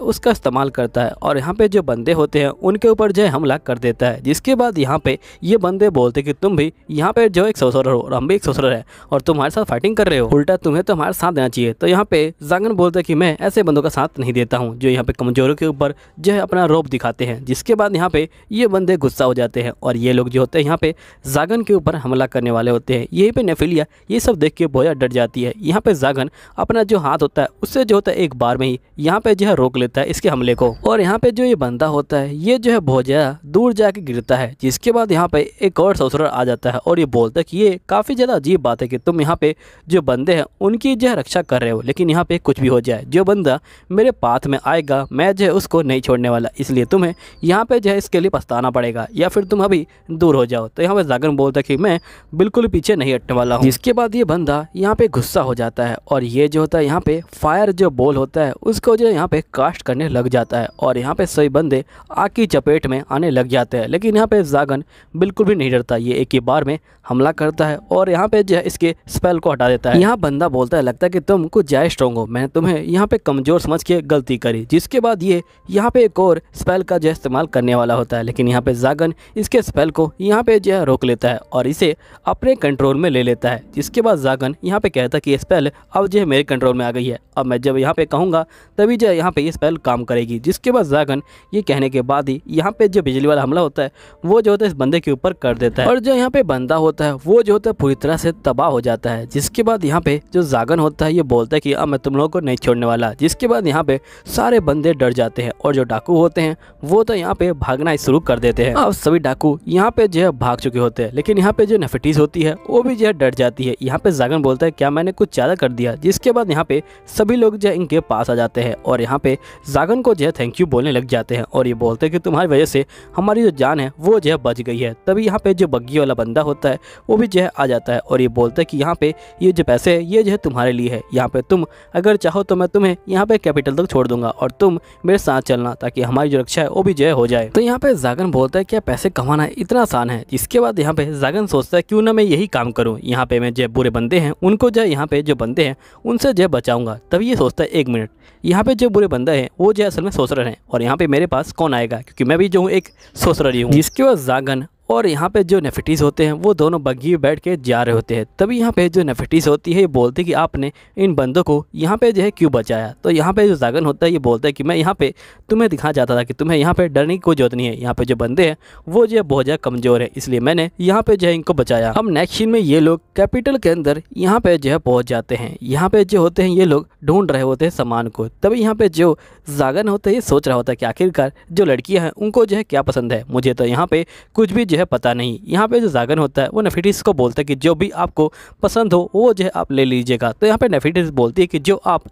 Speaker 1: उसका इस्तेमाल करता है और यहाँ पे जो बंदे होते हैं उनके ऊपर जो है हमला कर देता है जिसके बाद यहाँ पे ये बंदे बोलते कि तुम भी यहाँ पे जो एक ससुर हो और हम भी एक सोसरर है और तुम्हारे साथ फाइटिंग कर रहे हो उल्टा तुम्हें तो हमारे साथ देना चाहिए तो यहाँ पे जागन बोलते कि मैं मैं ऐसे बंदों का साथ नहीं देता हूँ जो यहाँ पे कमज़ोरों के ऊपर जो है अपना रोप दिखाते हैं जिसके बाद यहाँ पे ये बंदे गुस्सा हो जाते हैं और ये लोग जो होते हैं यहाँ पे जागन के ऊपर हमला करने वाले होते हैं यही पे नेफिलिया ये सब देख के बोया डर जाती है यहाँ पे जागन अपना जो हाथ होता है उससे जो होता है एक बार में ही यहाँ पे जो है रोक लेता है इसके हमले को और यहाँ पे जो ये बंदा होता है ये जो है बहुत ज़्यादा दूर जाके गिरता है जिसके बाद यहाँ पे एक और ससुरल आ जाता है और ये बोलता है कि ये काफ़ी ज़्यादा अजीब बात है कि तुम यहाँ पे जो बंदे हैं उनकी जो है रक्षा कर रहे हो लेकिन यहाँ पे कुछ भी हो जाए जो बंदा मेरे पाथ में आएगा मैं जो है उसको नहीं छोड़ने वाला इसलिए तुम्हें यहाँ पे जो है इसके लिए पछताना पड़ेगा या फिर तुम अभी दूर हो जाओ तो यहाँ पर जागरण बोलता है कि मैं बिल्कुल पीछे नहीं हटने वाला हूँ इसके बाद ये बंदा यहाँ पे गुस्सा हो जाता है और ये जो होता है यहाँ पे फायर जो बॉल होता है उसको जो यहाँ पे कास्ट करने लग जाता है और यहाँ पे सभी बंदे आग की चपेट में आने लग जाते हैं लेकिन यहाँ पे जागन बिल्कुल भी नहीं डरता ये एक ही बार में हमला करता है और यहाँ पे जो है इसके स्पेल को हटा देता है यहाँ बंदा बोलता है लगता है कि तुम कुछ जाए स्ट्रॉन्ग हो मैं तुम्हें यहाँ पे कमज़ोर समझ के गलती करी जिसके बाद ये यहाँ पे एक और स्पेल का जो इस्तेमाल करने वाला होता है लेकिन यहाँ पे जागन इसके स्पेल को यहाँ पे जो है रोक लेता है और इसे अपने कंट्रोल में ले लेता है जिसके बाद जागन यहाँ पे कहता है कि ये स्पेल अब जो है मेरे कंट्रोल में आ गई है अब मैं जब यहाँ पे कहूँगा तभी जो है यहाँ पे ये स्पेल काम करेगी जिसके बाद जागन ये कहने के बाद ही यहाँ पे जो बिजली वाला हमला होता है वो जो होता है इस बंदे के ऊपर कर देता है और जो यहाँ पे बंदा होता है वो जो होता है पूरी तरह से तबाह हो जाता है जिसके बाद यहाँ पे जो जागन होता है ये बोलता है कि अब मैं तुम लोगों को नहीं छोड़ने वाला जिसके बाद यहाँ पे सारे बंदे डर जाते हैं और जो डाकू होते हैं वो तो यहाँ पे भागना शुरू कर देते हैं अब सभी डाकू यहाँ पे जो है भाग चुके होते हैं लेकिन यहाँ पे जो नेफिटीज होती है वो भी जो है डर जाती है यहाँ पे जागन बोलता है क्या मैंने कुछ ज़्यादा कर दिया जिसके बाद यहाँ पे सभी लोग जो इनके पास आ जाते हैं और यहाँ पे जागन को जो है थैंक यू बोलने लग जाते हैं और ये बोलते हैं कि तुम्हारी वजह से हमारी जो जान है वो जो है बच गई है तभी यहाँ पे जो बग्गी वाला बंदा होता है वो भी जो है आ जाता है और ये बोलता है कि यहाँ पे ये जो पैसे है ये जो है तुम्हारे लिए है यहाँ पे तुम अगर चाहो तो मैं तुम तुम्हें यहाँ पे कैपिटल तक छोड़ दूंगा और तुम मेरे साथ चलना ताकि हमारी जो रक्षा है वो भी जय हो जाए तो यहाँ पे जागन बोलता है क्या पैसे कमाना इतना आसान है इसके बाद यहाँ पे जागन सोचता है क्यों ना मैं यही काम करूँ यहाँ पे मैं जय बुरे बंदे हैं उनको जय यहाँ पे जो बंदे हैं उनसे जय बचाऊंगा तब ये सोचता है एक मिनट यहाँ पे जो बुरे बंदा है वो जय असल में सोसरर हैं और यहाँ पे मेरे पास कौन आएगा क्योंकि मैं भी जो हूँ एक सोसरर ही हूँ जिसके बाद जागन और यहाँ पे जो नेफिटीज़ होते हैं वो दोनों बग्घी में बैठ के जा रहे होते हैं तभी यहाँ पे जो नेफिटीज़ होती है ये बोलते कि आपने इन बंदों को यहाँ पे जो है क्यों बचाया तो यहाँ पे जो जागन होता है ये बोलता है कि मैं यहाँ पे तुम्हें दिखा जाता था कि तुम्हें यहाँ पे डरने की कोई जरूरत नहीं है यहाँ पे जो बंदे हैं वो जो है बहुत ज़्यादा कमज़ोर है इसलिए मैंने यहाँ पे जो है इनको बचाया हम नेक्स्ट में ये लोग कैपिटल के अंदर यहाँ पे जो है पहुँच जाते हैं यहाँ पे जो होते हैं ये लोग ढूंढ रहे होते हैं सामान को तभी यहाँ पे जो जागन होता है ये सोच रहा होता है कि आखिरकार जो लड़कियाँ हैं उनको जो है क्या पसंद है मुझे तो यहाँ पे कुछ भी है पता नहीं यहाँ पे जो जागन होता है वो नेफिटिस को बोलता है कि जो भी आपको पसंद हो वो जो है आप ले लीजिएगा तो यहाँ पे नेफिटिस बोलती है कि जो आप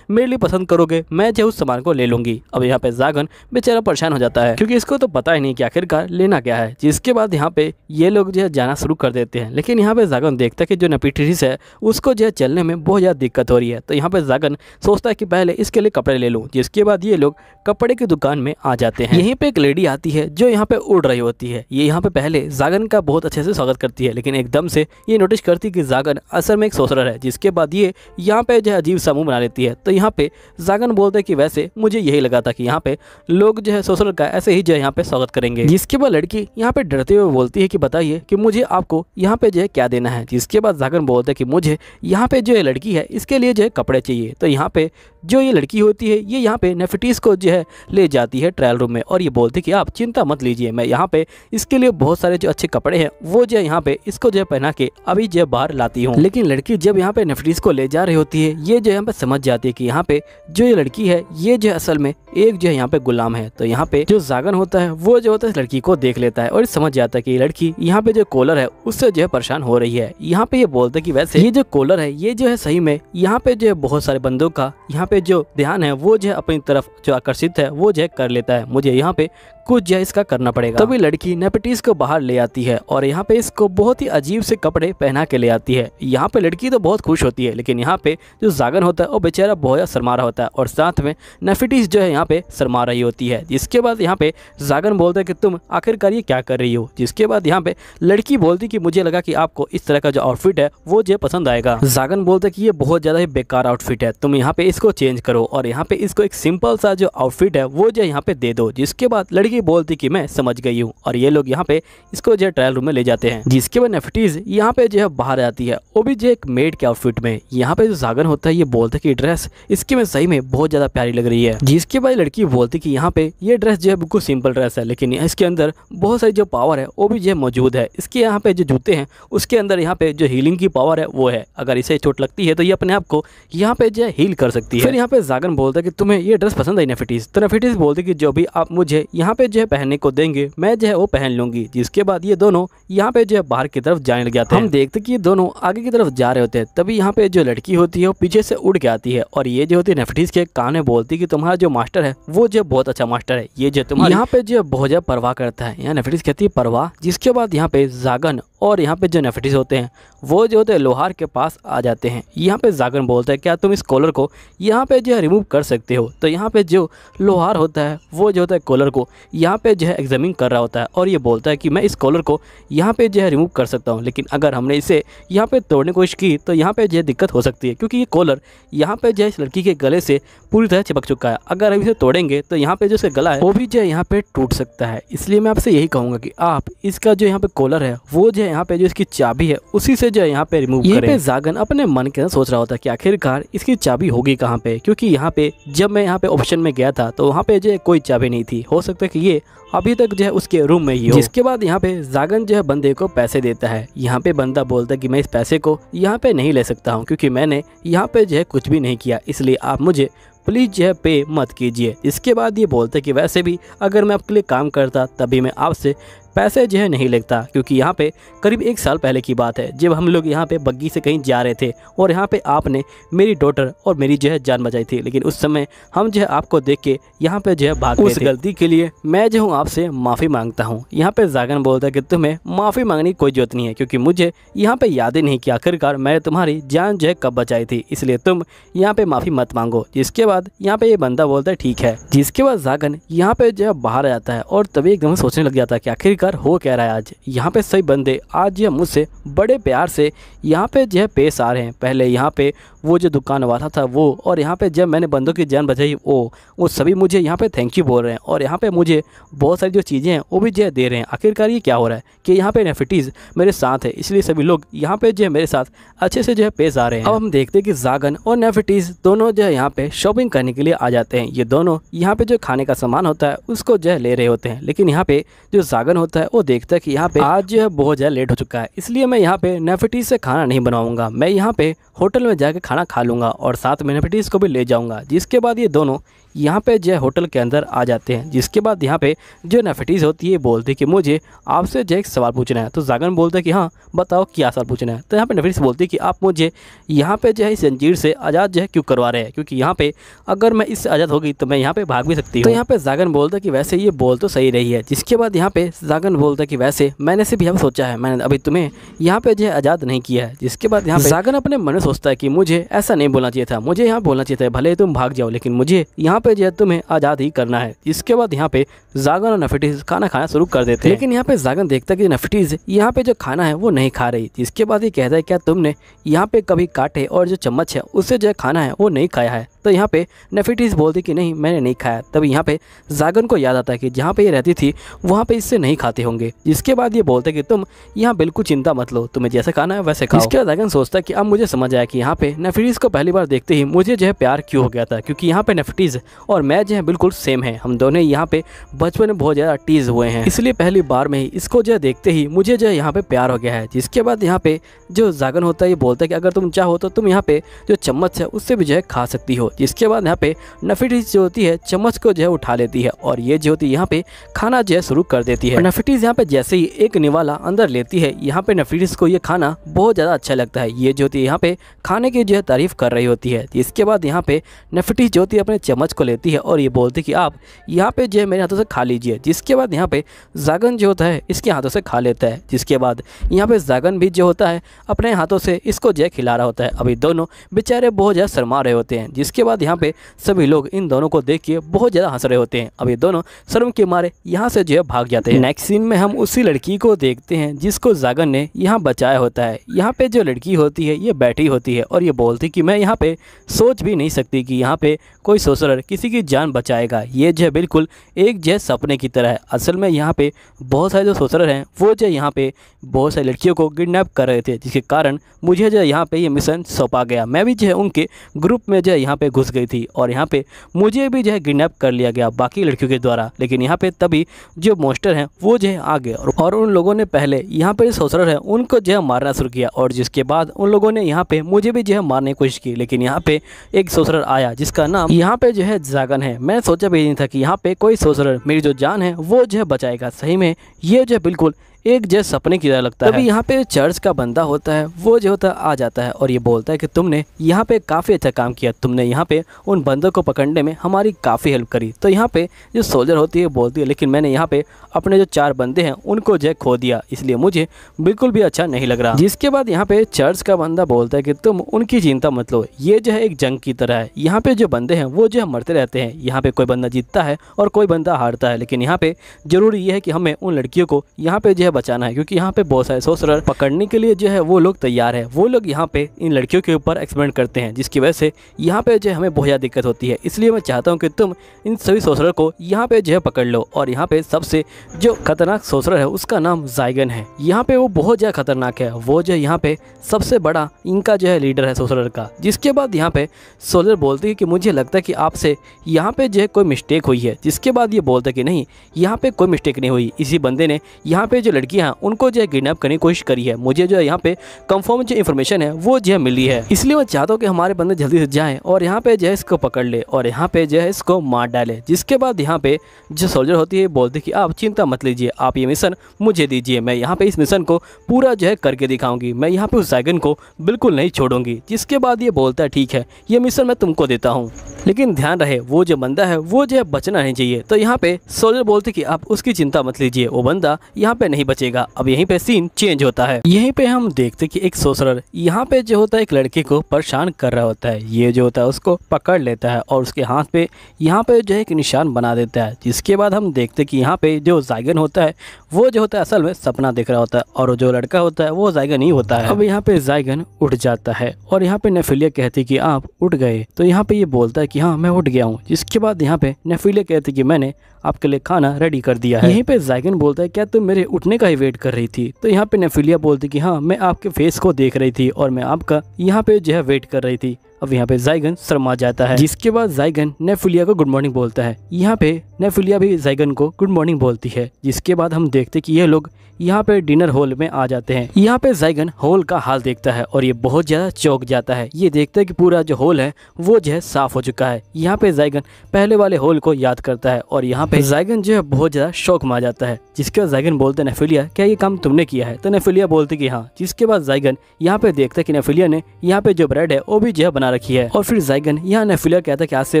Speaker 1: मेरे लिए पसंद करोगे मैं जो उस सामान को ले लूँगी अब यहाँ पे जागन बेचारा परेशान हो जाता है क्योंकि इसको तो पता ही नहीं कि आखिरकार लेना क्या है जिसके बाद यहाँ पे ये लोग जो है जाना शुरू कर देते हैं लेकिन यहाँ पर जागन देखता है कि जो नेफिटिस है उसको जो है चलने में बहुत ज़्यादा दिक्कत हो रही है तो यहाँ पर जागन सोचता है कि पहले इसके लिए कपड़े ले लूँ जिसके बाद ये लोग कपड़े की दुकान में आ जाते हैं यहीं पर एक लेडी आती है जो यहाँ पे उड़ रही होती है ये यहाँ पे पहले पहले जागन का बहुत अच्छे से स्वागत करती है लेकिन एकदम से ये नोटिस करती कि जागन असल में एक सोसरर है जिसके बाद ये यहाँ पे जो है अजीब समूह बना लेती है तो यहाँ पे जागन बोलते हैं कि वैसे मुझे यही लगा था कि यहाँ पे लोग जो है सोसरर का ऐसे ही जो है यहाँ पे स्वागत करेंगे जिसके बाद लड़की यहाँ पे डरते हुए बोलती है कि बताइए कि मुझे आपको यहाँ पे जो है क्या देना है जिसके बाद जागन बोलते हैं कि मुझे यहाँ पे जो है लड़की है इसके लिए जो है कपड़े चाहिए तो यहाँ पे जो ये लड़की होती है ये यहाँ पे नेफिटीज़ को जो है ले जाती है ट्रायल रूम में और ये बोलती है कि आप चिंता मत लीजिए मैं यहाँ पे इसके लिए बहुत बहुत सारे जो अच्छे कपड़े हैं वो जो यहाँ पे इसको जो है पहना के अभी जो बाहर लाती हूँ लेकिन लड़की जब यहाँ पे नेफ्टीज को ले जा रही होती है ये जो यहाँ पे समझ जाती है की यहाँ पे जो ये लड़की है ये जो असल में एक जो है यहाँ पे गुलाम है तो यहाँ पे जो जागन होता है वो जो होता है लड़की को देख लेता है और समझ जाता है की लड़की यहाँ पे जो कॉलर है उससे जो है परेशान हो रही है यहाँ पे ये बोलते की वैसे ये जो कॉलर है ये जो है सही में यहाँ पे जो है बहुत सारे बंदों का यहाँ पे जो ध्यान है वो जो है अपनी तरफ जो आकर्षित है वो जो है कर लेता है मुझे यहाँ पे कुछ जो है इसका करना पड़ेगा तभी लड़की नेपटीज को बाहर ले आती है और यहाँ पे इसको बहुत ही अजीब से कपड़े पहना के ले आती है यहाँ पे लड़की तो बहुत खुश होती है लेकिन यहाँ पे जो जागन होता है वो बेचारा बहुत शर्मा रहा होता है और साथ में नेफिटिस जो है यहाँ यहाँ पे शर्मा रही होती है जिसके बाद यहाँ पे जागन बोलता है कि तुम आखिरकार ये क्या कर रही हो जिसके बाद यहाँ पे लड़की बोलती कि मुझे लगा कि आपको इस तरह का जो आउटफिट है वो जो पसंद आएगा जागन बोलता कि ये बहुत ज़्यादा ही बेकार आउटफिट है तुम यहाँ पे इसको चेंज करो और यहाँ पे इसको एक सिंपल सा जो आउटफिट है वो जो यहाँ पे दे दो जिसके बाद लड़की बोलती कि मैं समझ गई हूँ और ये लोग यहाँ पे इसको जो ट्रायल रूम में ले जाते हैं जिसके बाद नेफ्टीज यहाँ पे जो है बाहर आती है वो भी जो एक मेड के आउटफिट में यहाँ पे जो जागन होता है ये बोलता है कि ड्रेस इसके में सही में बहुत ज़्यादा प्यारी लग रही है जिसके बाद वाली लड़की बोलती कि यहाँ पे ये ड्रेस जो है बिल्कुल सिंपल ड्रेस है लेकिन इसके अंदर बहुत सारी जो पावर है वो भी जो है मौजूद है इसके यहाँ पे जो जूते हैं उसके अंदर यहाँ पे जो हीलिंग की पावर है वो है अगर इसे चोट लगती है तो ये अपने आप को यहाँ पे जो है हील कर सकती है फिर यहाँ पे जागन बोलता है कि तुम्हें ये ड्रेस पसंद है नेफिटीज़ तो नेफिटीज़ बोलती कि जो भी आप मुझे यहाँ पे जो है पहनने को देंगे मैं जो है वो पहन लूंगी जिसके बाद ये दोनों यहाँ पे जो है बाहर की तरफ जाने लग जाते हैं हम देखते कि ये दोनों आगे की तरफ जा रहे होते हैं तभी यहाँ पे जो लड़की होती है वो पीछे से उड़ के आती है और ये जो होती है नेफिटीज़ के कान में बोलती कि तुम्हारा जो मास्टर मास्टर है वो जो बहुत अच्छा मास्टर है ये जय तुम यहाँ पे जय बहुत ज्यादा परवाह करता है यहाँ नेफिटिस कहती है परवाह जिसके बाद यहाँ पे जागन और यहाँ पे जो नेफिटिस होते हैं वो जो होते हैं लोहार के पास आ जाते हैं यहाँ पे जागरण बोलता है क्या तुम इस कॉलर को यहाँ पे जो है रिमूव कर सकते हो तो यहाँ पे जो लोहार होता है वो जो होता है कॉलर को यहाँ पे जो है एग्जामिन कर रहा होता है और ये बोलता है कि मैं इस कॉलर को यहाँ पे जो है रिमूव कर सकता हूँ लेकिन अगर हमने इसे यहाँ पर तोड़ने की कोशिश की तो यहाँ पर जो है दिक्कत हो सकती है क्योंकि ये कॉलर यहाँ पर जो है इस लड़की के गले से पूरी तरह चिपक चुका है अगर हम इसे तोड़ेंगे तो यहाँ पर जो इसका गला है वो भी जो है यहाँ पर टूट सकता है इसलिए मैं आपसे यही कहूँगा कि आप इसका जो यहाँ पर कॉलर है वो जो है यहाँ पे जो इसकी चाबी है उसी से जो है यहाँ पे रिमूव यहीं पे जागन अपने मन के सोच रहा होता कि आखिरकार इसकी चाबी होगी कहाँ पे क्योंकि यहाँ पे जब मैं यहाँ पे ऑप्शन में गया था तो वहाँ पे जो कोई चाबी नहीं थी हो सकता है कि ये अभी तक जो है उसके रूम में ही हो जिसके बाद यहाँ पे जागन जो है बंदे को पैसे देता है यहाँ पे बंदा बोलता है कि मैं इस पैसे को यहाँ पे नहीं ले सकता हूँ क्योंकि मैंने यहाँ पे जो है कुछ भी नहीं किया इसलिए आप मुझे प्लीज जो है पे मत कीजिए इसके बाद ये बोलते कि वैसे भी अगर मैं आपके लिए काम करता तभी मैं आपसे पैसे जो है नहीं लगता क्योंकि यहाँ पे करीब एक साल पहले की बात है जब हम लोग यहाँ पे बग्गी से कहीं जा रहे थे और यहाँ पे आपने मेरी डॉटर और मेरी जो है जान बचाई थी लेकिन उस समय हम जो है आपको देख के यहाँ पे जो है भाग उस गलती के लिए मैं जो हूँ आपसे माफ़ी मांगता हूँ यहाँ पे जागन बोलता है कि तुम्हें माफ़ी मांगने की कोई जरूरत नहीं है क्योंकि मुझे यहाँ पे याद ही नहीं कि आखिरकार मैंने तुम्हारी जान जो है कब बचाई थी इसलिए तुम यहाँ पे माफ़ी मत मांगो जिसके बाद यहाँ पे ये बंदा बोलता है ठीक है जिसके बाद जागन यहाँ पे जो है बाहर आ जाता है और तभी एकदम सोचने लग जाता है कि आखिर आखिरकार हो कह रहा है आज यहाँ पे सही बंदे आज यह मुझसे बड़े प्यार से यहाँ पे जो है पेश आ रहे हैं पहले यहाँ पे वो जो दुकान वाला था वो और यहाँ पे जब मैंने बंदों की जान बचाई वो वो सभी मुझे यहाँ पे थैंक यू बोल रहे हैं और यहाँ पे मुझे बहुत सारी जो चीज़ें हैं वो भी जो दे रहे हैं आखिरकार ये क्या हो रहा है कि यहाँ पे नेफिटीज़ मेरे साथ है इसलिए सभी लोग यहाँ पे जो है मेरे साथ अच्छे से जो है पेश आ रहे हैं अब हम देखते हैं कि जागन और नेफिटीज़ दोनों जो है यहाँ पे शॉपिंग करने के लिए आ जाते हैं ये दोनों यहाँ पे जो खाने का सामान होता है उसको जो है ले रहे होते हैं लेकिन यहाँ पे जो जागन होता है वो देखता है कि यहाँ पे आज जो है बहुत ज़्यादा लेट हो चुका है इसलिए मैं यहाँ पे नेफिटीज़ से खाना नहीं बनाऊंगा मैं यहाँ पे होटल में जाकर खाना खा लूँगा और साथ में नेफेटिस को भी ले जाऊँगा जिसके बाद ये दोनों यहाँ पे जय होटल के अंदर आ जाते हैं जिसके बाद यहाँ पे जो नेफेटीज़ होती है बोलती है कि मुझे आपसे जय एक सवाल पूछना है तो जागन बोलता है कि हाँ बताओ क्या सवाल पूछना है तो यहाँ पे नेफेटीज़ बोलती है कि आप मुझे यहाँ पे जो है जंजीर से आज़ाद जो है क्यों करवा रहे हैं क्योंकि यहाँ पे अगर मैं इससे आज़ाद होगी तो मैं यहाँ पर भाग भी सकती हूँ तो यहाँ पर जागन बोलता है कि वैसे ये बोल तो सही रही है जिसके बाद यहाँ पे जागन बोलता है कि वैसे मैंने सिर्फ यहाँ सोचा है मैंने अभी तुम्हें यहाँ पे जो है आज़ाद नहीं किया है जिसके बाद यहाँ पे जागन अपने मन में सोचता है कि मुझे ऐसा नहीं बोलना चाहिए था मुझे यहाँ बोलना चाहिए था भले तुम भाग जाओ लेकिन मुझे यहाँ यहाँ पे जो है तुम्हें आज़ाद ही करना है इसके बाद यहाँ पे जागन और नफिटीज खाना खाना शुरू कर देते हैं लेकिन यहाँ पे जागन देखता कि नफिटीज यहाँ पे जो खाना है वो नहीं खा रही इसके बाद ये कहता है क्या तुमने यहाँ पे कभी काटे और जो चम्मच है उससे जो खाना है वो नहीं खाया है तो यहाँ पे नेफिटीज़ बोलती कि नहीं मैंने नहीं खाया तब यहाँ पे जागन को याद आता है कि जहाँ पे ये रहती थी वहाँ पे इससे नहीं खाते होंगे इसके बाद ये बोलते कि तुम यहाँ बिल्कुल चिंता मत लो तुम्हें जैसे खाना है वैसे खाओ इसके बाद जागन सोचता कि अब मुझे समझ आया कि यहाँ पे नेफिटीज़ को पहली बार देखते ही मुझे जो है प्यार क्यों हो गया था क्योंकि यहाँ पे नेफिटीज़ और मैं जो है बिल्कुल सेम है हम दोनों यहाँ पे बचपन में बहुत ज़्यादा टीज हुए हैं इसलिए पहली बार में ही इसको जो है देखते ही मुझे जो है यहाँ पे प्यार हो गया है जिसके बाद यहाँ पे जो जागन होता है ये बोलता है कि अगर तुम चाहो तो तुम यहाँ पे जो चम्मच है उससे भी जो है खा सकती हो इसके बाद यहाँ पे नफिटीज जो होती है चम्मच को जो है उठा लेती है और ये जो होती है यहाँ पे खाना जो है शुरू कर देती है नफिटिस यहाँ पे जैसे ही एक निवाला अंदर लेती है यहाँ पे नफिटीज को ये खाना बहुत ज़्यादा अच्छा लगता है ये जो होती है यहाँ पे खाने की जो है तारीफ कर रही होती है इसके बाद यहाँ पे नफिटिस जो होती है अपने चम्मच को लेती है और ये बोलती है कि आप यहाँ पे जो है मेरे हाथों से खा लीजिए जिसके बाद यहाँ पे जागन जो होता है इसके हाथों से खा लेता है जिसके बाद यहाँ पे जागन भी जो होता है अपने हाथों से इसको जो खिला रहा होता है अभी दोनों बेचारे बहुत ज़्यादा शर्मा रहे होते हैं जिसके इसके बाद यहाँ पे सभी लोग इन दोनों को देख के बहुत ज़्यादा हंस रहे होते हैं अब ये दोनों शर्म के मारे यहाँ से जो है भाग जाते हैं नेक्स्ट सीन में हम उसी लड़की को देखते हैं जिसको जागन ने यहाँ बचाया होता है यहाँ पे जो लड़की होती है ये बैठी होती है और ये बोलती कि मैं यहाँ पे सोच भी नहीं सकती कि यहाँ पे कोई सोसलर किसी की जान बचाएगा ये जो है बिल्कुल एक जो सपने की तरह है असल में यहाँ पे बहुत सारे जो सोसलर हैं वो जो यहाँ पे बहुत सारी लड़कियों को किडनेप कर रहे थे जिसके कारण मुझे जो है यहाँ पे ये मिशन सौंपा गया मैं भी जो है उनके ग्रुप में जो है यहाँ पे घुस गई थी और यहाँ पे मुझे भी जो है किडनेप कर लिया गया बाकी लड़कियों के द्वारा लेकिन यहाँ पे तभी जो मोस्टर हैं वो जो है आ गए और उन लोगों ने पहले यहाँ पे सोसरर है उनको जो है मारना शुरू किया और जिसके बाद उन लोगों ने यहाँ पे मुझे भी जो है मारने की कोशिश की लेकिन यहाँ पे एक सोसरर आया जिसका नाम यहाँ पे जो है जागन है मैंने सोचा भी नहीं था कि यहाँ पे कोई सोसरर मेरी जो जान है वो जो है बचाएगा सही में ये जो है बिल्कुल एक जैसे सपने की तरह लगता है अभी यहाँ पे चर्च का बंदा होता है वो जो होता है आ जाता है और ये बोलता है कि तुमने यहाँ पे काफ़ी अच्छा काम किया तुमने यहाँ पे उन बंदों को पकड़ने में हमारी काफ़ी हेल्प करी तो यहाँ पे जो सोल्जर होती है बोलती है लेकिन मैंने यहाँ पे अपने जो चार बंदे हैं उनको जय खो दिया इसलिए मुझे बिल्कुल भी अच्छा नहीं लग रहा जिसके बाद यहाँ पे चर्च का बंदा बोलता है कि तुम उनकी चिंता मत लो ये जो है एक जंग की तरह है यहाँ पे जो बंदे हैं वो जो है मरते रहते हैं यहाँ पे कोई बंदा जीतता है और कोई बंदा हारता है लेकिन यहाँ पे जरूरी यह है कि हमें उन लड़कियों को यहाँ पे जो है बचाना है क्योंकि यहाँ पे बहुत सारे सोसरर पकड़ने के लिए जो है वो लोग तैयार है वो लोग यहाँ पे इन लड़कियों के ऊपर एक्सपेरिमेंट करते हैं जिसकी वजह से यहाँ पे जो है हमें बहुत ज़्यादा दिक्कत होती है इसलिए मैं चाहता हूँ कि तुम इन सभी सोसरर को यहाँ पे जो है पकड़ लो और यहाँ पे सबसे जो खतरनाक सोसरर है उसका नाम जायगन है यहाँ पे वो बहुत ज़्यादा खतरनाक है वो जो है यहाँ पे सबसे बड़ा इनका जो है लीडर है सोसरर का जिसके बाद यहाँ पे सोलर बोलती है कि मुझे लगता है कि आपसे यहाँ पे जो है कोई मिस्टेक हुई है जिसके बाद ये बोलता है कि नहीं यहाँ पे कोई मिस्टेक नहीं हुई इसी बंदे ने यहाँ पे जो लड़कियां हैं हाँ, उनको जो है किडनेप करने की कोशिश करी है मुझे जो है यहाँ पे कंफर्म जो इन्फॉर्मेशन है वो जो है मिली है इसलिए मैं चाहता हूँ कि हमारे बंदे जल्दी से जाएँ और यहाँ पे जो है इसको पकड़ ले और यहाँ पे जो है इसको मार डाले जिसके बाद यहाँ पे जो सोल्जर होती है बोलते कि आप चिंता मत लीजिए आप ये मिशन मुझे दीजिए मैं यहाँ पे इस मिशन को पूरा जो है करके दिखाऊंगी मैं यहाँ पे उस सैगन को बिल्कुल नहीं छोड़ूंगी जिसके बाद ये बोलता है ठीक है ये मिशन मैं तुमको देता हूँ लेकिन ध्यान रहे वो जो बंदा है वो जो है बचना नहीं चाहिए तो यहाँ पे सोल्जर बोलते कि आप उसकी चिंता मत लीजिए वो बंदा यहाँ पे नहीं बचेगा अब यहीं पे सीन चेंज होता है यहीं पे हम देखते कि एक सोसरर यहाँ पे जो होता है एक लड़के को परेशान कर रहा होता है ये जो होता है उसको पकड़ लेता है और उसके हाथ पे यहाँ पे जो है एक निशान बना देता है जिसके बाद हम देखते कि यहाँ पे जो जायगन होता है वो जो होता है असल में सपना देख रहा होता है और जो लड़का होता है वो जायगन ही होता है अब यहाँ पे जायगन उठ जाता है और यहाँ पे नेफिलिया कहती की आप उठ गए तो यहाँ पे ये बोलता है की हाँ मैं उठ गया हूँ जिसके बाद यहाँ पे नेफिलिया कहती की मैंने आपके लिए खाना रेडी कर दिया है यहीं पे जायगन बोलता है क्या तुम मेरे उठने का ही वेट कर रही थी तो यहाँ पे नेफिलिया बोलती कि हाँ मैं आपके फेस को देख रही थी और मैं आपका यहाँ पे जो है वेट कर रही थी अब यहाँ पे जाइगन शर्मा जाता है जिसके बाद जाइगन नेफुलिया को गुड मॉर्निंग बोलता है यहाँ पे नेफुलिया भी जाइगन को गुड मॉर्निंग बोलती है जिसके बाद हम देखते कि ये लोग यहाँ पे डिनर हॉल में आ जाते हैं यहाँ पे जाइगन हॉल का हाल देखता है और ये बहुत ज्यादा चौक जाता है ये देखता है कि पूरा जो हॉल है वो जो है साफ हो चुका है यहाँ पे जाइगन पहले वाले हॉल को याद करता है और यहाँ पे जाइगन जो है बहुत ज्यादा शौक में जाता है जिसके बाद जाइगन बोलते नेफुलिया क्या ये काम तुमने किया है तो नेफुलिया बोलते की हाँ जिसके बाद जाइगन यहाँ पे देखता है की नेफुलिया ने यहाँ पे जो ब्रेड है वो भी जो है बना रखी है और फिर जाइगन यहाँ नेफिलिया कहता है की आज से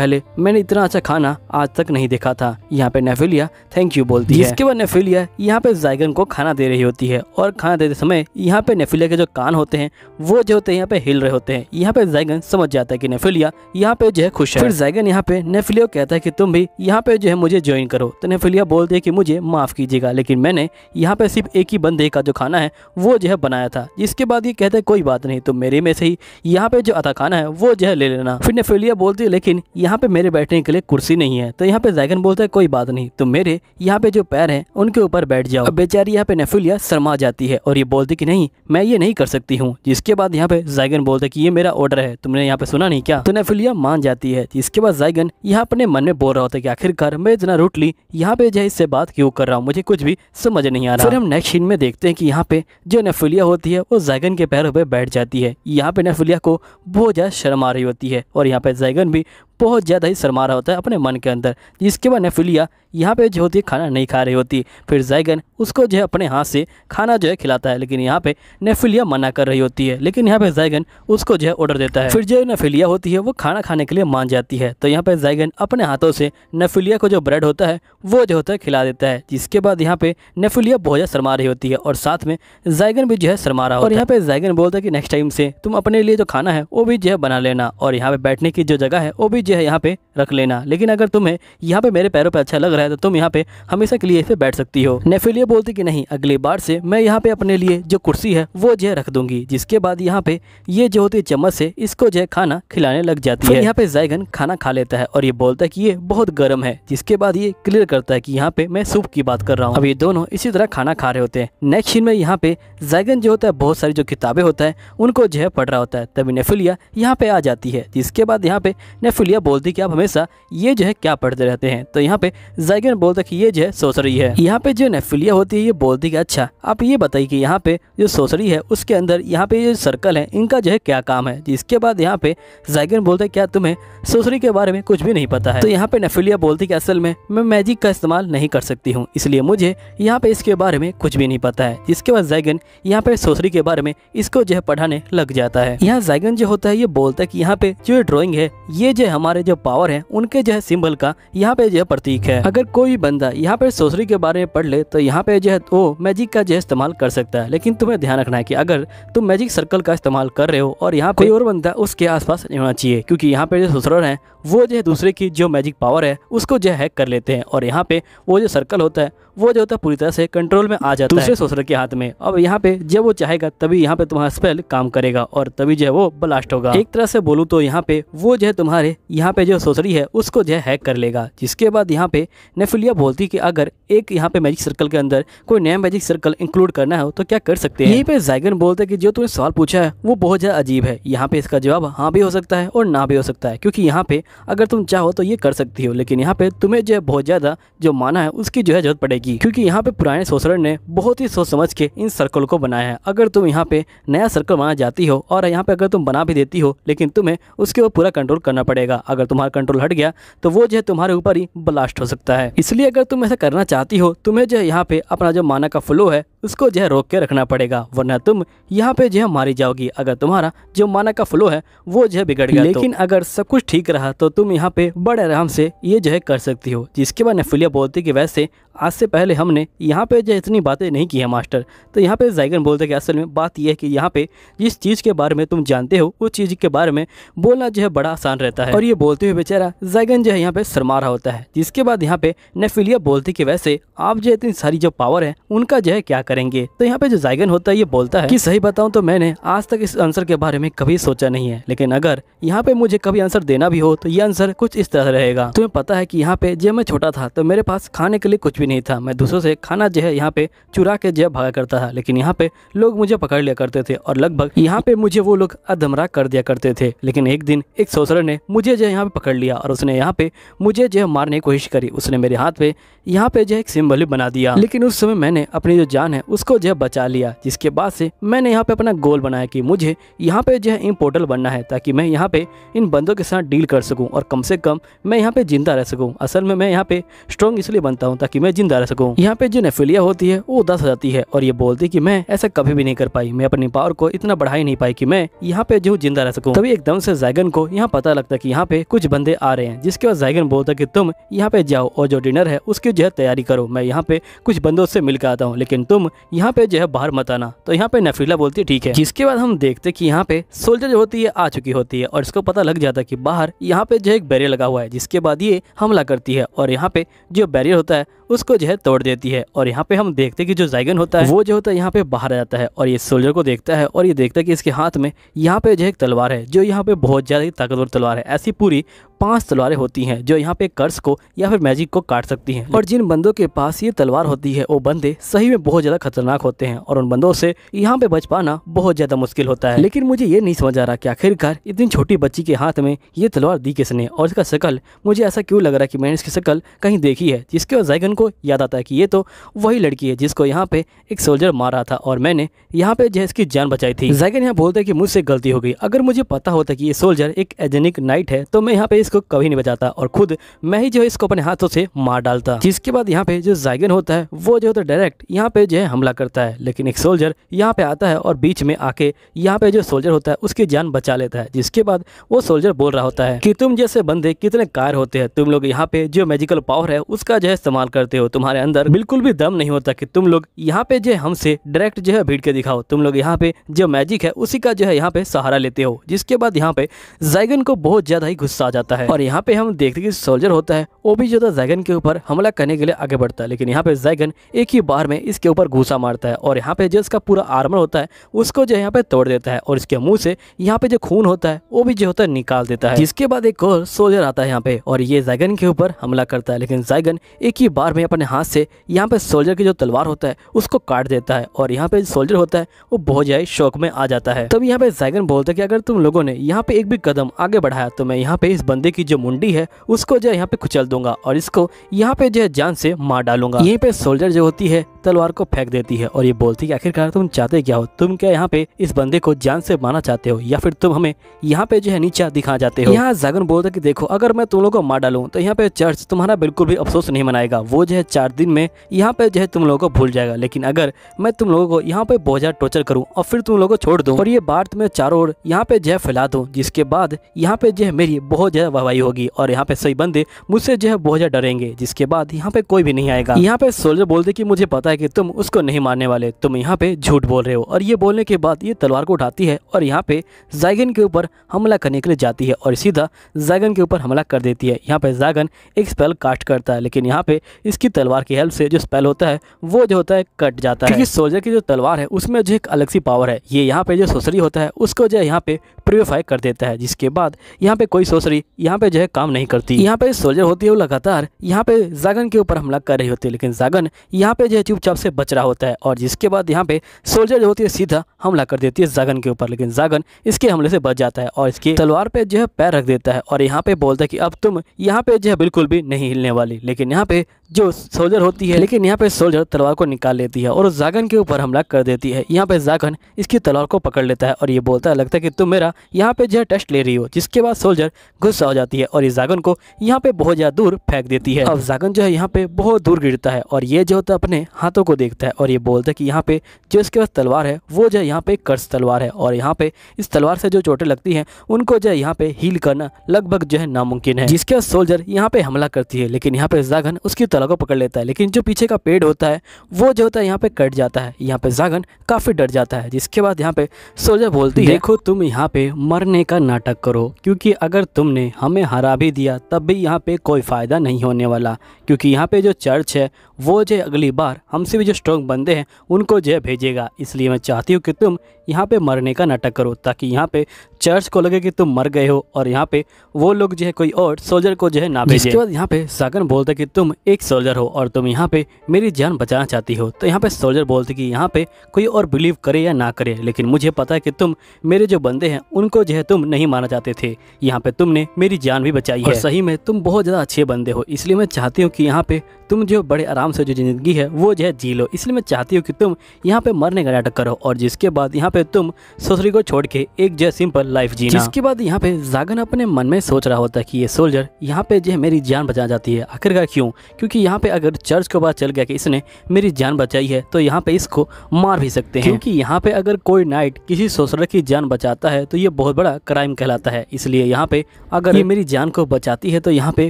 Speaker 1: पहले मैंने इतना अच्छा खाना आज तक नहीं देखा था यहाँ पे नेफिलिया थैंक यू बोलती है इसके बाद नेफिलिया यहाँ पे जाइगन को खाना दे रही होती है और खाना देते समय यहाँ पे नेफिलिया के जो कान होते हैं वो जो होते हैं यहाँ पे हिल रहे होते हैं यहाँ पे जाइगन समझ जाता है की नेफिलिया यहाँ पे जो है खुश है फिर जाइगन यहाँ पे नेफिलिया कहता है की तुम भी यहाँ पे जो है मुझे ज्वाइन करो तो नेफिलिया बोलती है की मुझे माफ कीजिएगा लेकिन मैंने यहाँ पे सिर्फ एक ही बंदे का जो खाना है वो जो है बनाया था जिसके बाद ये कहते हैं कोई बात नहीं तो मेरे में से ही यहाँ पे जो अता खाना है वो जो है ले लेना फिर नेफेलिया बोलती है लेकिन यहाँ पे मेरे बैठने के लिए कुर्सी नहीं है तो यहाँ पे जैगन बोलता है कोई बात नहीं तो मेरे यहाँ पे जो पैर है उनके ऊपर बैठ जाओ अब बेचारी यहाँ पे नेफेलिया शर्मा जाती है और ये बोलती की नहीं मैं ये नहीं कर सकती हूँ जिसके बाद यहाँ पे जैगन बोलते की ये मेरा ऑर्डर है तुमने यहाँ पे सुना नहीं क्या तो नेफेलिया मान जाती है इसके बाद जैगन यहाँ अपने मन में बोल रहा होता है की आखिरकार मैं इतना रूट ली यहाँ पे जो है इससे बात क्यों कर रहा हूँ मुझे कुछ भी समझ नहीं आ रहा फिर हम नेक्स्ट सीन में देखते हैं कि यहाँ पे जो नेफुलिया होती है वो जैगन के पैरों पे बैठ जाती है यहाँ पे नेफुलिया को बहुत ज्यादा शर्म आ रही होती है और यहाँ पे जैगन भी बहुत ज़्यादा ही शर्मा रहा होता है अपने मन के अंदर जिसके बाद नेफिलिया यहाँ पे जो होती है खाना नहीं खा रही होती फिर जैगन उसको जो है अपने हाथ से खाना जो है खिलाता है लेकिन यहाँ पे नेफिलिया मना कर रही होती है लेकिन यहाँ पे जैगन उसको जो है ऑर्डर देता है फिर जो नेफिलिया होती है वो खाना खाने के लिए मान जाती है तो यहाँ पे जैगन अपने हाथों से नेफिलिया को जो ब्रेड होता है वो जो होता है खिला देता है जिसके बाद यहाँ पे नेफिलिया बहुत ज़्यादा शर्मा रही होती है और साथ में जैगन भी जो है शर्मा रहा और यहाँ पे जैगन बोलता है कि नेक्स्ट टाइम से तुम अपने लिए जो खाना है वो भी जो है बना लेना और यहाँ पे बैठने की जो जगह है वो भी चीज़ें हैं यहाँ पे रख लेना लेकिन अगर तुम्हें यहाँ पे मेरे पैरों पे अच्छा लग रहा है तो तुम यहाँ पे हमेशा के लिए इसे बैठ सकती हो नेफिलिया बोलती कि नहीं अगली बार से मैं यहाँ पे अपने लिए जो कुर्सी है वो जो रख दूंगी जिसके बाद यहाँ पे ये जो होती है चम्मच से इसको जो खाना खिलाने लग जाती है यहाँ पे जायगन खाना खा लेता है और ये बोलता है की ये बहुत गर्म है जिसके बाद ये क्लियर करता है की यहाँ पे मैं सूप की बात कर रहा हूँ अब ये दोनों इसी तरह खाना खा रहे होते हैं नेक्स्ट दिन में यहाँ पे जायगन जो होता है बहुत सारी जो किताबें होता है उनको जो है पढ़ रहा होता है तभी नेफिलिया यहाँ पे आ जाती है जिसके बाद यहाँ पे नेफिलिया बोलती कि आप हमेशा ये जो है क्या पढ़ते रहते हैं तो यहाँ पे जाइगन बोलता कि ये जो है सोसरी है यहाँ पे जो नेफिलिया होती है ये बोलती कि अच्छा आप ये बताइए कि यहाँ पे जो सोसरी है उसके अंदर यहाँ पे जो सर्कल है इनका जो है क्या काम है जिसके बाद यहाँ पे जाइगन बोलते क्या तुम्हें सोसरी के बारे में कुछ भी नहीं पता है तो यहाँ पे नेफिलिया बोलती कि असल में मैं मैजिक का इस्तेमाल नहीं कर सकती हूँ इसलिए मुझे यहाँ पे इसके बारे में कुछ भी नहीं पता है जिसके बाद जाइगन यहाँ पे सोसरी के बारे में इसको जो है पढ़ाने लग जाता है यहाँ जाइगन जो होता है ये बोलता है कि यहाँ पे जो ड्रॉइंग है ये जो हमारे हमारे जो पावर है उनके जो है सिंबल का यहाँ पे जो है प्रतीक है अगर कोई बंदा यहाँ पे सोसरी के बारे में पढ़ ले तो यहाँ पे जो है वो मैजिक का जो है इस्तेमाल कर सकता है लेकिन तुम्हें ध्यान रखना है की अगर तुम मैजिक सर्कल का इस्तेमाल कर रहे हो और यहाँ कोई और बंदा उसके आस पास होना चाहिए क्योंकि यहाँ पे जो सुसरर है वो जो है दूसरे की जो मैजिक पावर है उसको जो है हैक कर लेते हैं और यहाँ पे वो जो सर्कल होता है वो जो होता है पूरी तरह से कंट्रोल में आ जाता है दूसरे सोसरर के हाथ में अब यहाँ पे जब वो चाहेगा तभी यहाँ पे तुम्हारा स्पेल काम करेगा और तभी जो है वो ब्लास्ट होगा एक तरह से बोलूँ तो यहाँ पे वो जो है तुम्हारे यहाँ पे जो सोसरी है उसको जो है हैक कर लेगा जिसके बाद यहाँ पे नेफुलिया बोलती कि अगर एक यहाँ पे मैजिक सर्कल के अंदर कोई नया मैजिक सर्कल इंक्लूड करना हो तो क्या कर सकते हैं यहीं पे जाइगन बोलते हैं कि जो तुमने सवाल पूछा है वो बहुत ज़्यादा अजीब है यहाँ पे इसका जवाब हाँ भी हो सकता है और ना भी हो सकता है क्योंकि यहाँ पे अगर तुम चाहो तो ये कर सकती हो लेकिन यहाँ पे तुम्हें जो है बहुत ज़्यादा जो माना है उसकी जो है जरूरत पड़ेगी क्योंकि यहाँ पे पुराने सोसड़ ने बहुत ही सोच समझ के इन सर्कल को बनाया है अगर तुम यहाँ पे नया सर्कल बनाना चाहती हो और यहाँ पे अगर तुम बना भी देती हो लेकिन तुम्हें उसके ऊपर पूरा कंट्रोल करना पड़ेगा अगर तुम्हारा कंट्रोल हट गया तो वो जो है तुम्हारे ऊपर ही ब्लास्ट हो सकता है इसलिए अगर तुम ऐसा करना चाहती हो तुम्हें जो है यहाँ पे अपना जो माना का फ्लो है उसको जो है रोक के रखना पड़ेगा वरना तुम यहाँ पे जो है मारी जाओगी अगर तुम्हारा जो माना का फ्लो है वो जो है बिगड़ गया तो। लेकिन तो। अगर सब कुछ ठीक रहा तो तुम यहाँ पे बड़े आराम से ये जो है कर सकती हो जिसके बाद नफुलिया बोलती कि वैसे आज से पहले हमने यहाँ पे जो इतनी बातें नहीं की है मास्टर तो यहाँ पे जाइगन बोलते कि असल में बात यह है कि यहाँ पे जिस चीज़ के बारे में तुम जानते हो उस चीज़ के बारे में बोलना जो है बड़ा आसान रहता है और ये बोलते हुए बेचारा जाइगन जो है यहाँ पे शरमा रहा होता है जिसके बाद यहाँ पे नफिलिया बोलती कि वैसे आप जो इतनी सारी जो पावर है उनका जो है क्या करेंगे तो यहाँ पे जो जाइगन होता है ये बोलता है कि सही बताऊँ तो मैंने आज तक इस आंसर के बारे में कभी सोचा नहीं है लेकिन अगर यहाँ पे मुझे कभी आंसर देना भी हो तो ये आंसर कुछ इस तरह रहेगा तुम्हें पता है की यहाँ पे जब मैं छोटा था तो मेरे पास खाने के लिए कुछ भी नहीं था मैं दूसरों से खाना जो है यहाँ पे चुरा के जो भागा करता था लेकिन यहाँ पे लोग मुझे पकड़ लिया करते थे और लगभग यहाँ पे मुझे वो लोग अधमरा कर दिया करते थे लेकिन एक दिन एक सोसर ने मुझे जो है यहाँ पे पकड़ लिया और उसने यहाँ पे मुझे जो मारने की कोशिश करी उसने मेरे हाथ पे यहाँ पे जो है एक सिम्बल बना दिया लेकिन उस समय मैंने अपनी जो जान है है उसको जो है बचा लिया जिसके बाद से मैंने यहाँ पे अपना गोल बनाया कि मुझे यहाँ पे जो है इम्पोर्टल बनना है ताकि मैं यहाँ पे इन बंदों के साथ डील कर सकूँ और कम से कम मैं यहाँ पे जिंदा रह सकूँ असल में मैं यहाँ पे स्ट्रॉन्ग इसलिए बनता हूँ ताकि मैं जिंदा रह सकूँ यहाँ पे जो नेफिलिया होती है वो उदास जाती है और ये बोलती की मैं ऐसा कभी भी नहीं कर पाई मैं अपनी पावर को इतना बढ़ा ही नहीं पाई की मैं यहाँ पे जो जिंदा रह सकूँ तभी एकदम से जैगन को यहाँ पता लगता की यहाँ पे कुछ बंदे आ रहे हैं जिसके बाद जैगन बोलता की तुम यहाँ पे जाओ और जो डिनर है उसकी जो है तैयारी करो मैं यहाँ पे कुछ बंदों से मिलकर आता हूँ लेकिन तुम हूँ यहाँ पे जो है बाहर मत आना तो यहाँ पे नफीला बोलती है ठीक है जिसके बाद हम देखते कि यहाँ पे सोल्जर जो होती है आ चुकी होती है और इसको पता लग जाता है कि बाहर यहाँ पे जो है एक बैरियर लगा हुआ है जिसके बाद ये हमला करती है और यहाँ पे जो बैरियर होता है उसको जो है तोड़ देती है और यहाँ पे हम देखते कि जो जाइगन होता है वो जो होता है यहाँ पे बाहर आ जाता है और ये सोल्जर को देखता है और ये देखता है कि इसके हाथ में यहाँ पे जो है एक तलवार है जो यहाँ पे बहुत ज़्यादा ताकतवर तलवार है ऐसी पूरी पांच तलवारें होती हैं जो यहाँ पे कर्स को या फिर मैजिक को काट सकती हैं और जिन बंदों के पास ये तलवार होती है वो बंदे सही में बहुत ज़्यादा खतरनाक होते हैं और उन बंदों से यहाँ पे बच पाना बहुत ज़्यादा मुश्किल होता है लेकिन मुझे ये नहीं समझ आ रहा की आखिरकार इतनी छोटी बच्ची के हाथ में ये तलवार दी किसने और इसका शकल मुझे ऐसा क्यों लग रहा है मैंने इसकी शकल कहीं देखी है जिसके और जैगन को याद आता है की ये तो वही लड़की है जिसको यहाँ पे एक सोल्जर मार रहा था और मैंने यहाँ पे जो इसकी जान बचाई थी जैगन यहाँ बोलते है की मुझसे गलती हो गई अगर मुझे पता होता की ये सोल्जर एक एजेनिक नाइट है तो मैं यहाँ पे इस इसको कभी नहीं बचाता और खुद मैं ही जो है इसको अपने हाथों से मार डालता जिसके बाद यहाँ पे जो जाइगन होता है वो जो होता है डायरेक्ट यहाँ पे जो है हमला करता है लेकिन एक सोल्जर यहाँ पे आता है और बीच में आके यहाँ पे जो सोल्जर होता है उसकी जान बचा लेता है जिसके बाद वो सोल्जर बोल रहा होता है की तुम जैसे बंदे कितने कार होते हैं तुम लोग यहाँ पे जो मेजिकल पावर है उसका जो है इस्तेमाल करते हो तुम्हारे अंदर बिल्कुल भी दम नहीं होता की तुम लोग यहाँ पे जो है हमसे डायरेक्ट जो है भीड़ के दिखाओ तुम लोग यहाँ पे जो मैजिक है उसी का जो है यहाँ पे सहारा लेते हो जिसके बाद यहाँ पे जाइगन को बहुत ज़्यादा ही गुस्सा आ जाता है है और यहाँ पे हम देखते कि सोल्जर होता है वो भी जो था जैगन के ऊपर हमला करने के लिए आगे बढ़ता है लेकिन यहाँ पे जैगन एक ही बार में इसके ऊपर घूसा मारता है और यहाँ पे जो इसका पूरा आर्मर होता है उसको जो यहाँ पे तोड़ देता है और इसके मुंह से यहाँ पे जो खून होता है वो भी जो होता है निकाल देता है जिसके बाद एक और सोल्जर आता है यहाँ पे और ये जैगन के ऊपर हमला करता है लेकिन जैगन एक ही बार में अपने हाथ से यहाँ पे सोल्जर की जो तलवार होता है उसको काट देता है और यहाँ पे सोल्जर होता है वो बहुत ज्यादा शौक में आ जाता है तब यहाँ पे जैगन बोलता है कि अगर तुम लोगों ने यहाँ पे एक भी कदम आगे बढ़ाया तो मैं यहाँ पे इस बंदे बंदे की जो मुंडी है उसको जो है यहाँ पे कुचल दूंगा और इसको यहाँ पे जो है जान से मार डालूंगा यहीं पे सोल्जर जो होती है तलवार को फेंक देती है और ये बोलती है आखिरकार तुम चाहते क्या हो तुम क्या यहाँ पे इस बंदे को जान से मारना चाहते हो या फिर तुम हमें यहाँ पे जो है नीचा दिखा जाते हो यहाँ जागन बोलता की देखो अगर मैं तुम लोग को मार डालू तो यहाँ पे चर्च तुम्हारा बिल्कुल भी अफसोस नहीं मनाएगा वो जो है चार दिन में यहाँ पे जो है तुम लोगों को भूल जाएगा लेकिन अगर मैं तुम लोगों को यहाँ पे बहुत ज्यादा टॉर्चर करूँ और फिर तुम लोगों को छोड़ दूँ और ये बात में चारों ओर यहाँ पे जो है फैला दूँ जिसके बाद यहाँ पे जो है मेरी बहुत ज्यादा कार्रवाई होगी और यहाँ पे सही बंदे मुझसे जो है बहुत ज़्यादा डरेंगे जिसके बाद यहाँ पे कोई भी नहीं आएगा यहाँ पे सोल्जर बोलते कि मुझे पता है कि तुम उसको नहीं मारने वाले तुम यहाँ पे झूठ बोल रहे हो और ये बोलने के बाद ये तलवार को उठाती है और यहाँ पे जैगन के ऊपर हमला करने के लिए जाती है और सीधा जैगन के ऊपर हमला कर देती है यहाँ पे जैगन एक स्पेल कास्ट करता है लेकिन यहाँ पे इसकी तलवार की हेल्प से जो स्पेल होता है वो जो होता है कट जाता है क्योंकि सोल्जर की जो तलवार है उसमें जो एक अलग सी पावर है ये यहाँ पे जो सोसरी होता है उसको जो है यहाँ पे प्योरीफाई कर देता है जिसके बाद यहाँ पे कोई सोसरी यहाँ पे जो है काम नहीं करती यहाँ पे सोल्जर होती है वो लगातार यहाँ पे जागन के ऊपर हमला कर रही होती है लेकिन जागन यहाँ पे जो है चुपचाप से बच रहा होता है और जिसके बाद यहाँ पे सोल्जर जो होती है सीधा हमला कर देती है जागन के ऊपर लेकिन जागन इसके हमले से बच जाता है और इसकी तलवार पे जो है पैर रख देता है और यहाँ पे बोलता है की अब तुम यहाँ पे जो है बिल्कुल भी नहीं हिलने वाली लेकिन यहाँ पे जो सोल्जर होती है लेकिन यहाँ पे सोल्जर तलवार को निकाल लेती है और जागन के ऊपर हमला कर देती है यहाँ पे जागन इसकी तलवार को पकड़ लेता है और ये बोलता है लगता है कि तुम मेरा यहाँ पे जो है टेस्ट ले रही हो जिसके बाद सोल्जर गुस्सा हो जाती है और इस जागन को यहाँ पे बहुत ज़्यादा दूर फेंक देती है अब जागन जो है यहाँ पे बहुत दूर गिरता है और ये जो होता है अपने हाथों को देखता है और ये बोलता है कि यहाँ पे जो इसके पास तलवार है वो जो है यहाँ पे कर्ज तलवार है और यहाँ पे इस तलवार से जो चोटें लगती है उनको जो है यहाँ पे हील करना लगभग जो है नामुमकिन है जिसके बाद सोल्जर यहाँ पे हमला करती है लेकिन यहाँ पे जागन उसकी तला को पकड़ लेता है लेकिन जो पीछे का पेड़ होता है वो जो होता है यहाँ पे कट जाता है यहाँ पे जागन काफ़ी डर जाता है जिसके बाद यहाँ पे सोल्जर बोलती है देखो तुम यहाँ पे मरने का नाटक करो क्योंकि अगर तुमने हमें हरा भी दिया तब भी यहाँ पे कोई फ़ायदा नहीं होने वाला क्योंकि यहाँ पे जो चर्च है वो जो अगली बार हमसे भी जो स्ट्रॉन्ग बंदे हैं उनको जो भेजेगा इसलिए मैं चाहती हूँ कि तुम यहाँ पे मरने का नाटक करो ताकि यहाँ पे चर्च को लगे कि तुम मर गए हो और यहाँ पे वो लोग जो है कोई और सोल्जर को जो है ना भेजे बाद यहाँ पे सागन बोलते कि तुम एक सोल्जर हो और तुम यहाँ पे मेरी जान बचाना चाहती हो तो यहाँ पे सोल्जर बोलते कि यहाँ पे कोई और बिलीव करे या ना करे लेकिन मुझे पता है कि तुम मेरे जो बंदे हैं उनको जो है तुम नहीं माना चाहते थे यहाँ पे तुमने मेरी मेरी जान भी बचाई है सही में तुम बहुत ज़्यादा अच्छे बंदे हो इसलिए मैं चाहती हूँ कि यहाँ पे तुम जो बड़े आराम से जो ज़िंदगी है वो जो है जी लो इसलिए मैं चाहती हूँ कि तुम यहाँ पे मरने का नाटक करो और जिसके बाद यहाँ पे तुम ससुरी को छोड़ के एक जो सिंपल लाइफ जी जिसके बाद यहाँ पे जागन अपने मन में सोच रहा होता है कि ये सोल्जर यहाँ पे जो है मेरी जान बचा जाती है आखिरकार क्यों क्योंकि यहाँ पे अगर चर्च के बाद चल गया कि इसने मेरी जान बचाई है तो यहाँ पे इसको मार भी सकते हैं क्योंकि यहाँ पे अगर कोई नाइट किसी सोसर की जान बचाता है तो ये बहुत बड़ा क्राइम कहलाता है इसलिए यहाँ पे अगर ये मेरी जान को बचाती है तो यहाँ पे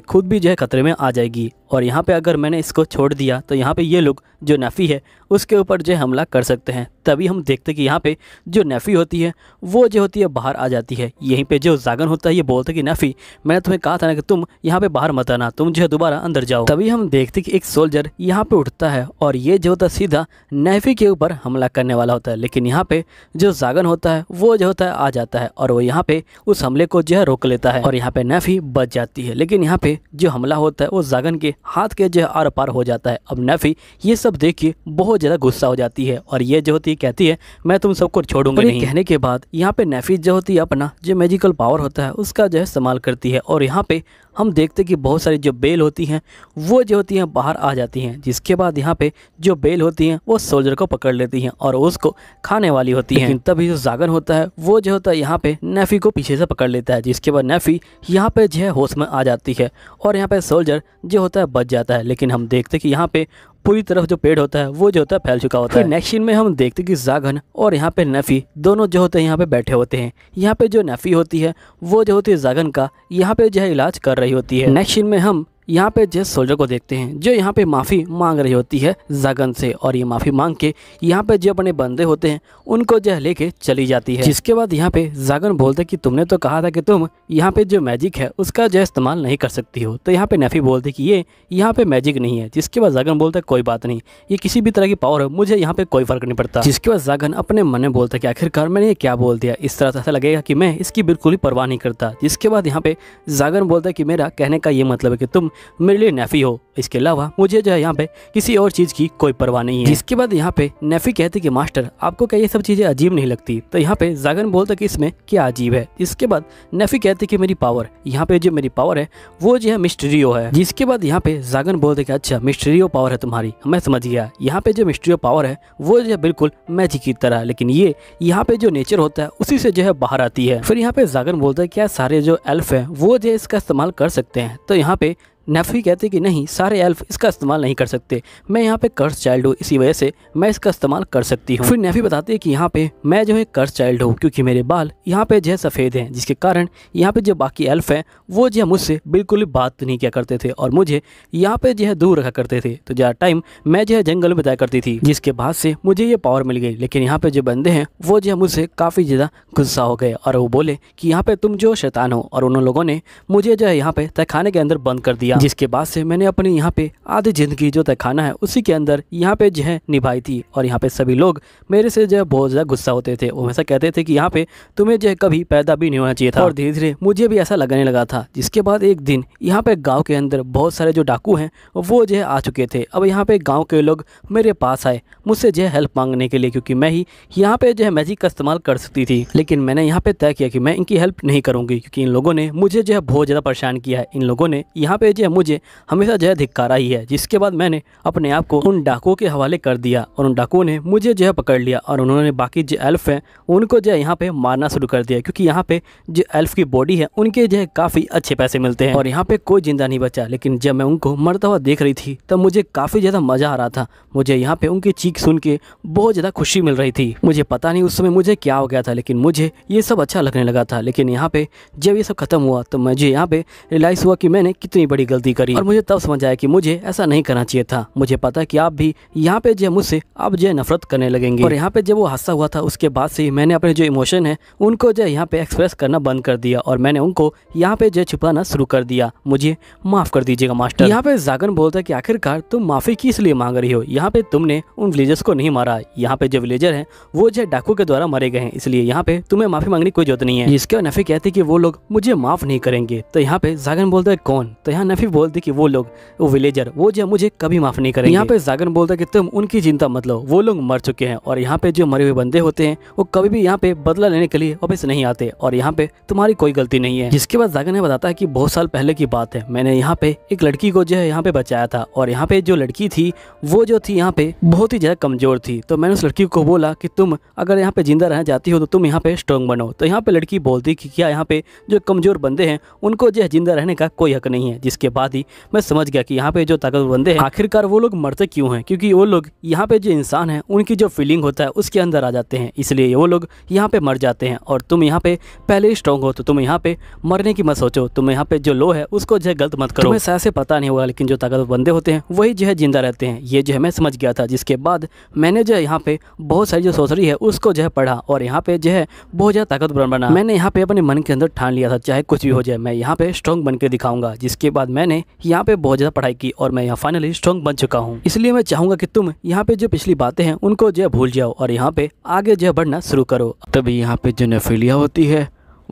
Speaker 1: खुद भी जो है खतरे में आ जाएगी और यहाँ पे अगर मैंने इसको छोड़ दिया तो यहाँ पे ये लोग जो नफ़ी है उसके ऊपर जो हमला कर सकते हैं तभी हम देखते कि यहाँ पे जो नफ़ी होती है वो जो होती है बाहर आ जाती है यहीं पे जो जागन होता है ये बोलते कि नफ़ी मैंने तुम्हें कहा था ना कि तुम यहाँ पे बाहर मत आना तुम जो है दोबारा अंदर जाओ तभी हम देखते कि एक सोल्जर यहाँ पर उठता है और ये जो होता है सीधा नफ़ी के ऊपर हमला करने वाला होता है लेकिन यहाँ पर जो जागन होता है वो जो होता है आ जाता है और वो यहाँ पे उस हमले को जो है रोक लेता है और यहाँ पर नफ़ी बच जाती है लेकिन यहाँ पर जो हमला होता है वो जागन के हाथ के जो है आर पार हो जाता है अब नफ़ी ये सब देख के बहुत ज़्यादा गुस्सा हो जाती है और ये जो होती है कहती है मैं तुम सबको छोड़ूंगा नहीं कहने के बाद यहाँ पे नफ़ी जो होती है अपना जो मेजिकल पावर होता है उसका जो है इस्तेमाल करती है और यहाँ पे हम देखते कि बहुत सारी जो बेल होती हैं वो जो होती हैं बाहर आ जाती हैं जिसके बाद यहाँ पे जो बेल होती हैं वो सोल्जर को पकड़ लेती हैं और उसको खाने वाली होती हैं तभी जो जागर होता है वो जो होता है यहाँ पे नैफी को पीछे से पकड़ लेता है जिसके बाद नैफी यहाँ पे जो है होश में आ जाती है और यहाँ पे सोल्जर जो होता है बच जाता है लेकिन हम देखते कि यहाँ पे पूरी तरफ जो पेड़ होता है वो जो होता है फैल चुका होता है नेक्स्ट सीन में हम देखते कि जागन और यहाँ पे नफ़ी दोनों जो होते हैं यहाँ पे बैठे होते हैं यहाँ पे जो नफ़ी होती है वो जो होती है जागन का यहाँ पे जो है इलाज कर रही होती है नेक्स्ट सीन में हम यहाँ पे जेस सोल्जर को देखते हैं जो यहाँ पे माफ़ी मांग रही होती है जागन से और ये माफ़ी मांग के यहाँ पे जो अपने बंदे होते हैं उनको जो है लेके चली जाती है जिसके बाद यहाँ पे जागन बोलते कि तुमने तो कहा था कि तुम यहाँ पे जो मैजिक है उसका जो इस्तेमाल नहीं कर सकती हो तो यहाँ पे नफी बोलते कि ये यहाँ पे मैजिक नहीं है जिसके बाद जागन बोलता है कोई बात नहीं ये किसी भी तरह की पावर है मुझे यहाँ पे कोई फर्क नहीं पड़ता जिसके बाद जागन अपने मन में बोलता कि आखिरकार मैंने ये क्या बोल दिया इस तरह से ऐसा लगेगा कि मैं इसकी बिल्कुल ही परवाह नहीं करता जिसके बाद यहाँ पे जागन बोलता है कि मेरा कहने का ये मतलब है कि तुम Miren, a fijo. इसके अलावा मुझे जो है यहाँ पे किसी और चीज की कोई परवाह नहीं है इसके बाद यहाँ पे नेफी कहती कि मास्टर आपको क्या ये सब चीजें अजीब नहीं लगती तो यहाँ पे जागन बोलता कि इसमें क्या अजीब है इसके बाद नेफी कहते कि मेरी पावर यहाँ पे जो मेरी पावर है वो जो है मिस्ट्रियो है जिसके बाद यहाँ पे जागन बोलते कि अच्छा मिस्ट्रियो पावर है तुम्हारी मैं समझ गया यहाँ पे जो मिस्ट्रियो पावर है वो जो है बिल्कुल मैजिक की तरह लेकिन ये यहाँ पे जो नेचर होता है उसी से जो है बाहर आती है फिर यहाँ पे जागन बोलता है क्या सारे जो एल्फ है वो जो इसका इस्तेमाल कर सकते हैं तो यहाँ पे नेफी कहते कि नहीं सारे सारे एल्फ इसका इस्तेमाल नहीं कर सकते मैं यहाँ पे कर्स चाइल्ड हूँ इसी वजह से मैं इसका इस्तेमाल कर सकती हूँ फिर नेफी बताते हैं कि यहाँ पे मैं जो है कर्स चाइल्ड हूँ क्योंकि मेरे बाल यहाँ पे जो है सफ़ेद हैं जिसके कारण यहाँ पे जो बाकी एल्फ हैं वो जो है मुझसे बिल्कुल भी बात नहीं किया करते थे और मुझे यहाँ पे जो है दूर रखा करते थे तो ज़्यादा टाइम मैं जो है जंगल में तय करती थी जिसके बाद से मुझे ये पावर मिल गई लेकिन यहाँ पे जो बंदे हैं वो जो है मुझसे काफ़ी ज़्यादा गुस्सा हो गए और वो बोले कि यहाँ पे तुम जो शैतान हो और उन लोगों ने मुझे जो है यहाँ पे तहखाने के अंदर बंद कर दिया जिसके बाद से मैंने अपनी उन्होंने यहाँ पे आधी जिंदगी जो तहखाना है उसी के अंदर यहाँ पे जो है निभाई थी और यहाँ पे सभी लोग मेरे से जो है बहुत ज़्यादा गुस्सा होते थे वो हमेशा कहते थे कि यहाँ पे तुम्हें जो है कभी पैदा भी नहीं होना चाहिए था और धीरे धीरे मुझे भी ऐसा लगने लगा था जिसके बाद एक दिन यहाँ पे गाँव के अंदर बहुत सारे जो डाकू हैं वो जो है आ चुके थे अब यहाँ पे गाँव के लोग मेरे पास आए मुझसे जो है हेल्प मांगने के लिए क्योंकि मैं ही यहाँ पे जो है मैजिक का इस्तेमाल कर सकती थी लेकिन मैंने यहाँ पे तय किया कि मैं इनकी हेल्प नहीं करूँगी क्योंकि इन लोगों ने मुझे जो है बहुत ज़्यादा परेशान किया है इन लोगों ने यहाँ पे जो है मुझे हमेशा जो है धिक्कारा ही है जिसके बाद मैंने अपने आप को उन डाकुओं के हवाले कर दिया और उन डाकुओं ने मुझे जो है पकड़ लिया और उन्होंने बाकी जो एल्फ हैं उनको जो है यहाँ पे मारना शुरू कर दिया क्योंकि यहाँ पे जो एल्फ की बॉडी है उनके जो है काफ़ी अच्छे पैसे मिलते हैं और यहाँ पे कोई जिंदा नहीं बचा लेकिन जब मैं उनको मरता हुआ देख रही थी तब मुझे काफ़ी ज़्यादा मज़ा आ रहा था मुझे यहाँ पे उनकी चीख सुन के बहुत ज़्यादा खुशी मिल रही थी मुझे पता नहीं उस समय मुझे क्या हो गया था लेकिन मुझे ये सब अच्छा लगने लगा था लेकिन यहाँ पे जब ये सब खत्म हुआ तो मुझे यहाँ पे रिलाईज हुआ कि मैंने कितनी बड़ी गलती करी और मुझे तब समझ है कि मुझे ऐसा नहीं करना चाहिए था मुझे पता कि आप भी यहाँ पे जो मुझसे आप जो नफरत करने लगेंगे और यहाँ पे जब वो हादसा हुआ था उसके बाद से ही मैंने अपने जो इमोशन है उनको जो यहाँ पे एक्सप्रेस करना बंद कर दिया और मैंने उनको यहाँ पे जो छुपाना शुरू कर दिया मुझे माफ़ कर दीजिएगा मास्टर यहाँ पे जागन बोलता की आखिरकार तुम माफ़ी किस लिए मांग रही हो यहाँ पे तुमने उन विलेजर्स को नहीं मारा यहाँ पे जो विलेजर है वो जो डाकू के द्वारा मरे गए हैं इसलिए यहाँ पे तुम्हें माफ़ी मांगने कोई जरूरत नहीं है जिसके नफी कहती कि वो लोग मुझे माफ़ नहीं करेंगे तो यहाँ पे जागन बोलता है कौन तो यहाँ नफी बोलती कि वो लोग वो विलेजर वो जो मुझे कभी माफ नहीं करेंगे यहाँ पे जागन बोलता है कि तुम उनकी चिंता मतलब वो लोग मर चुके हैं और यहाँ पे जो मरे हुए बंदे होते हैं वो कभी भी यहाँ पे बदला लेने के लिए वापस नहीं आते और यहाँ पे तुम्हारी कोई गलती नहीं है जिसके बाद जागन ने बताता है की बहुत साल पहले की बात है मैंने यहाँ पे एक लड़की को जो है यहाँ पे बचाया था और यहाँ पे जो लड़की थी वो जो थी यहाँ पे बहुत ही ज्यादा कमजोर थी तो मैंने उस लड़की को बोला की तुम अगर यहाँ पे जिंदा रहना चाहती हो तो तुम यहाँ पे स्ट्रॉन्ग बनो तो यहाँ पे लड़की बोलती कि क्या यहाँ पे जो कमजोर बंदे हैं उनको जो है जिंदा रहने का कोई हक नहीं है जिसके बाद ही मैं समझ गया कि यहाँ पे जो ताकत बंदे हैं आखिरकार वो लोग मरते क्यों हैं क्योंकि वो लोग यहाँ पे जो इंसान है उनकी जो फीलिंग होता है उसके अंदर आ जाते हैं इसलिए वो लोग यहाँ पे मर जाते हैं और तुम यहाँ पे पहले ही स्ट्रॉन्ग हो तो तुम यहाँ पे मरने की मत सोचो तुम यहाँ पे जो लो है उसको जो है गलत मत करो मैं ऐसे पता नहीं होगा लेकिन जो ताकत बंदे होते हैं वही जो है जिंदा रहते हैं ये जो है मैं समझ गया था जिसके बाद मैंने जो है यहाँ पे बहुत सारी जो सोसरी है उसको जो है पढ़ा और यहाँ पे जो है बहुत ज़्यादा ताकतवर बना मैंने यहाँ पे अपने मन के अंदर ठान लिया था चाहे कुछ भी हो जाए मैं यहाँ पे स्ट्रॉन्ग बन के दिखाऊंगा जिसके बाद मैंने यहाँ पे बहुत ज़्यादा पढ़ाई की और मैं यहाँ फाइनली स्ट्रॉन्ग बन चुका हूँ इसलिए मैं चाहूंगा कि तुम यहाँ पे जो पिछली बातें हैं उनको जो भूल जाओ और यहाँ पे आगे जो बढ़ना शुरू करो तभी यहाँ पे जो नफीलिया होती है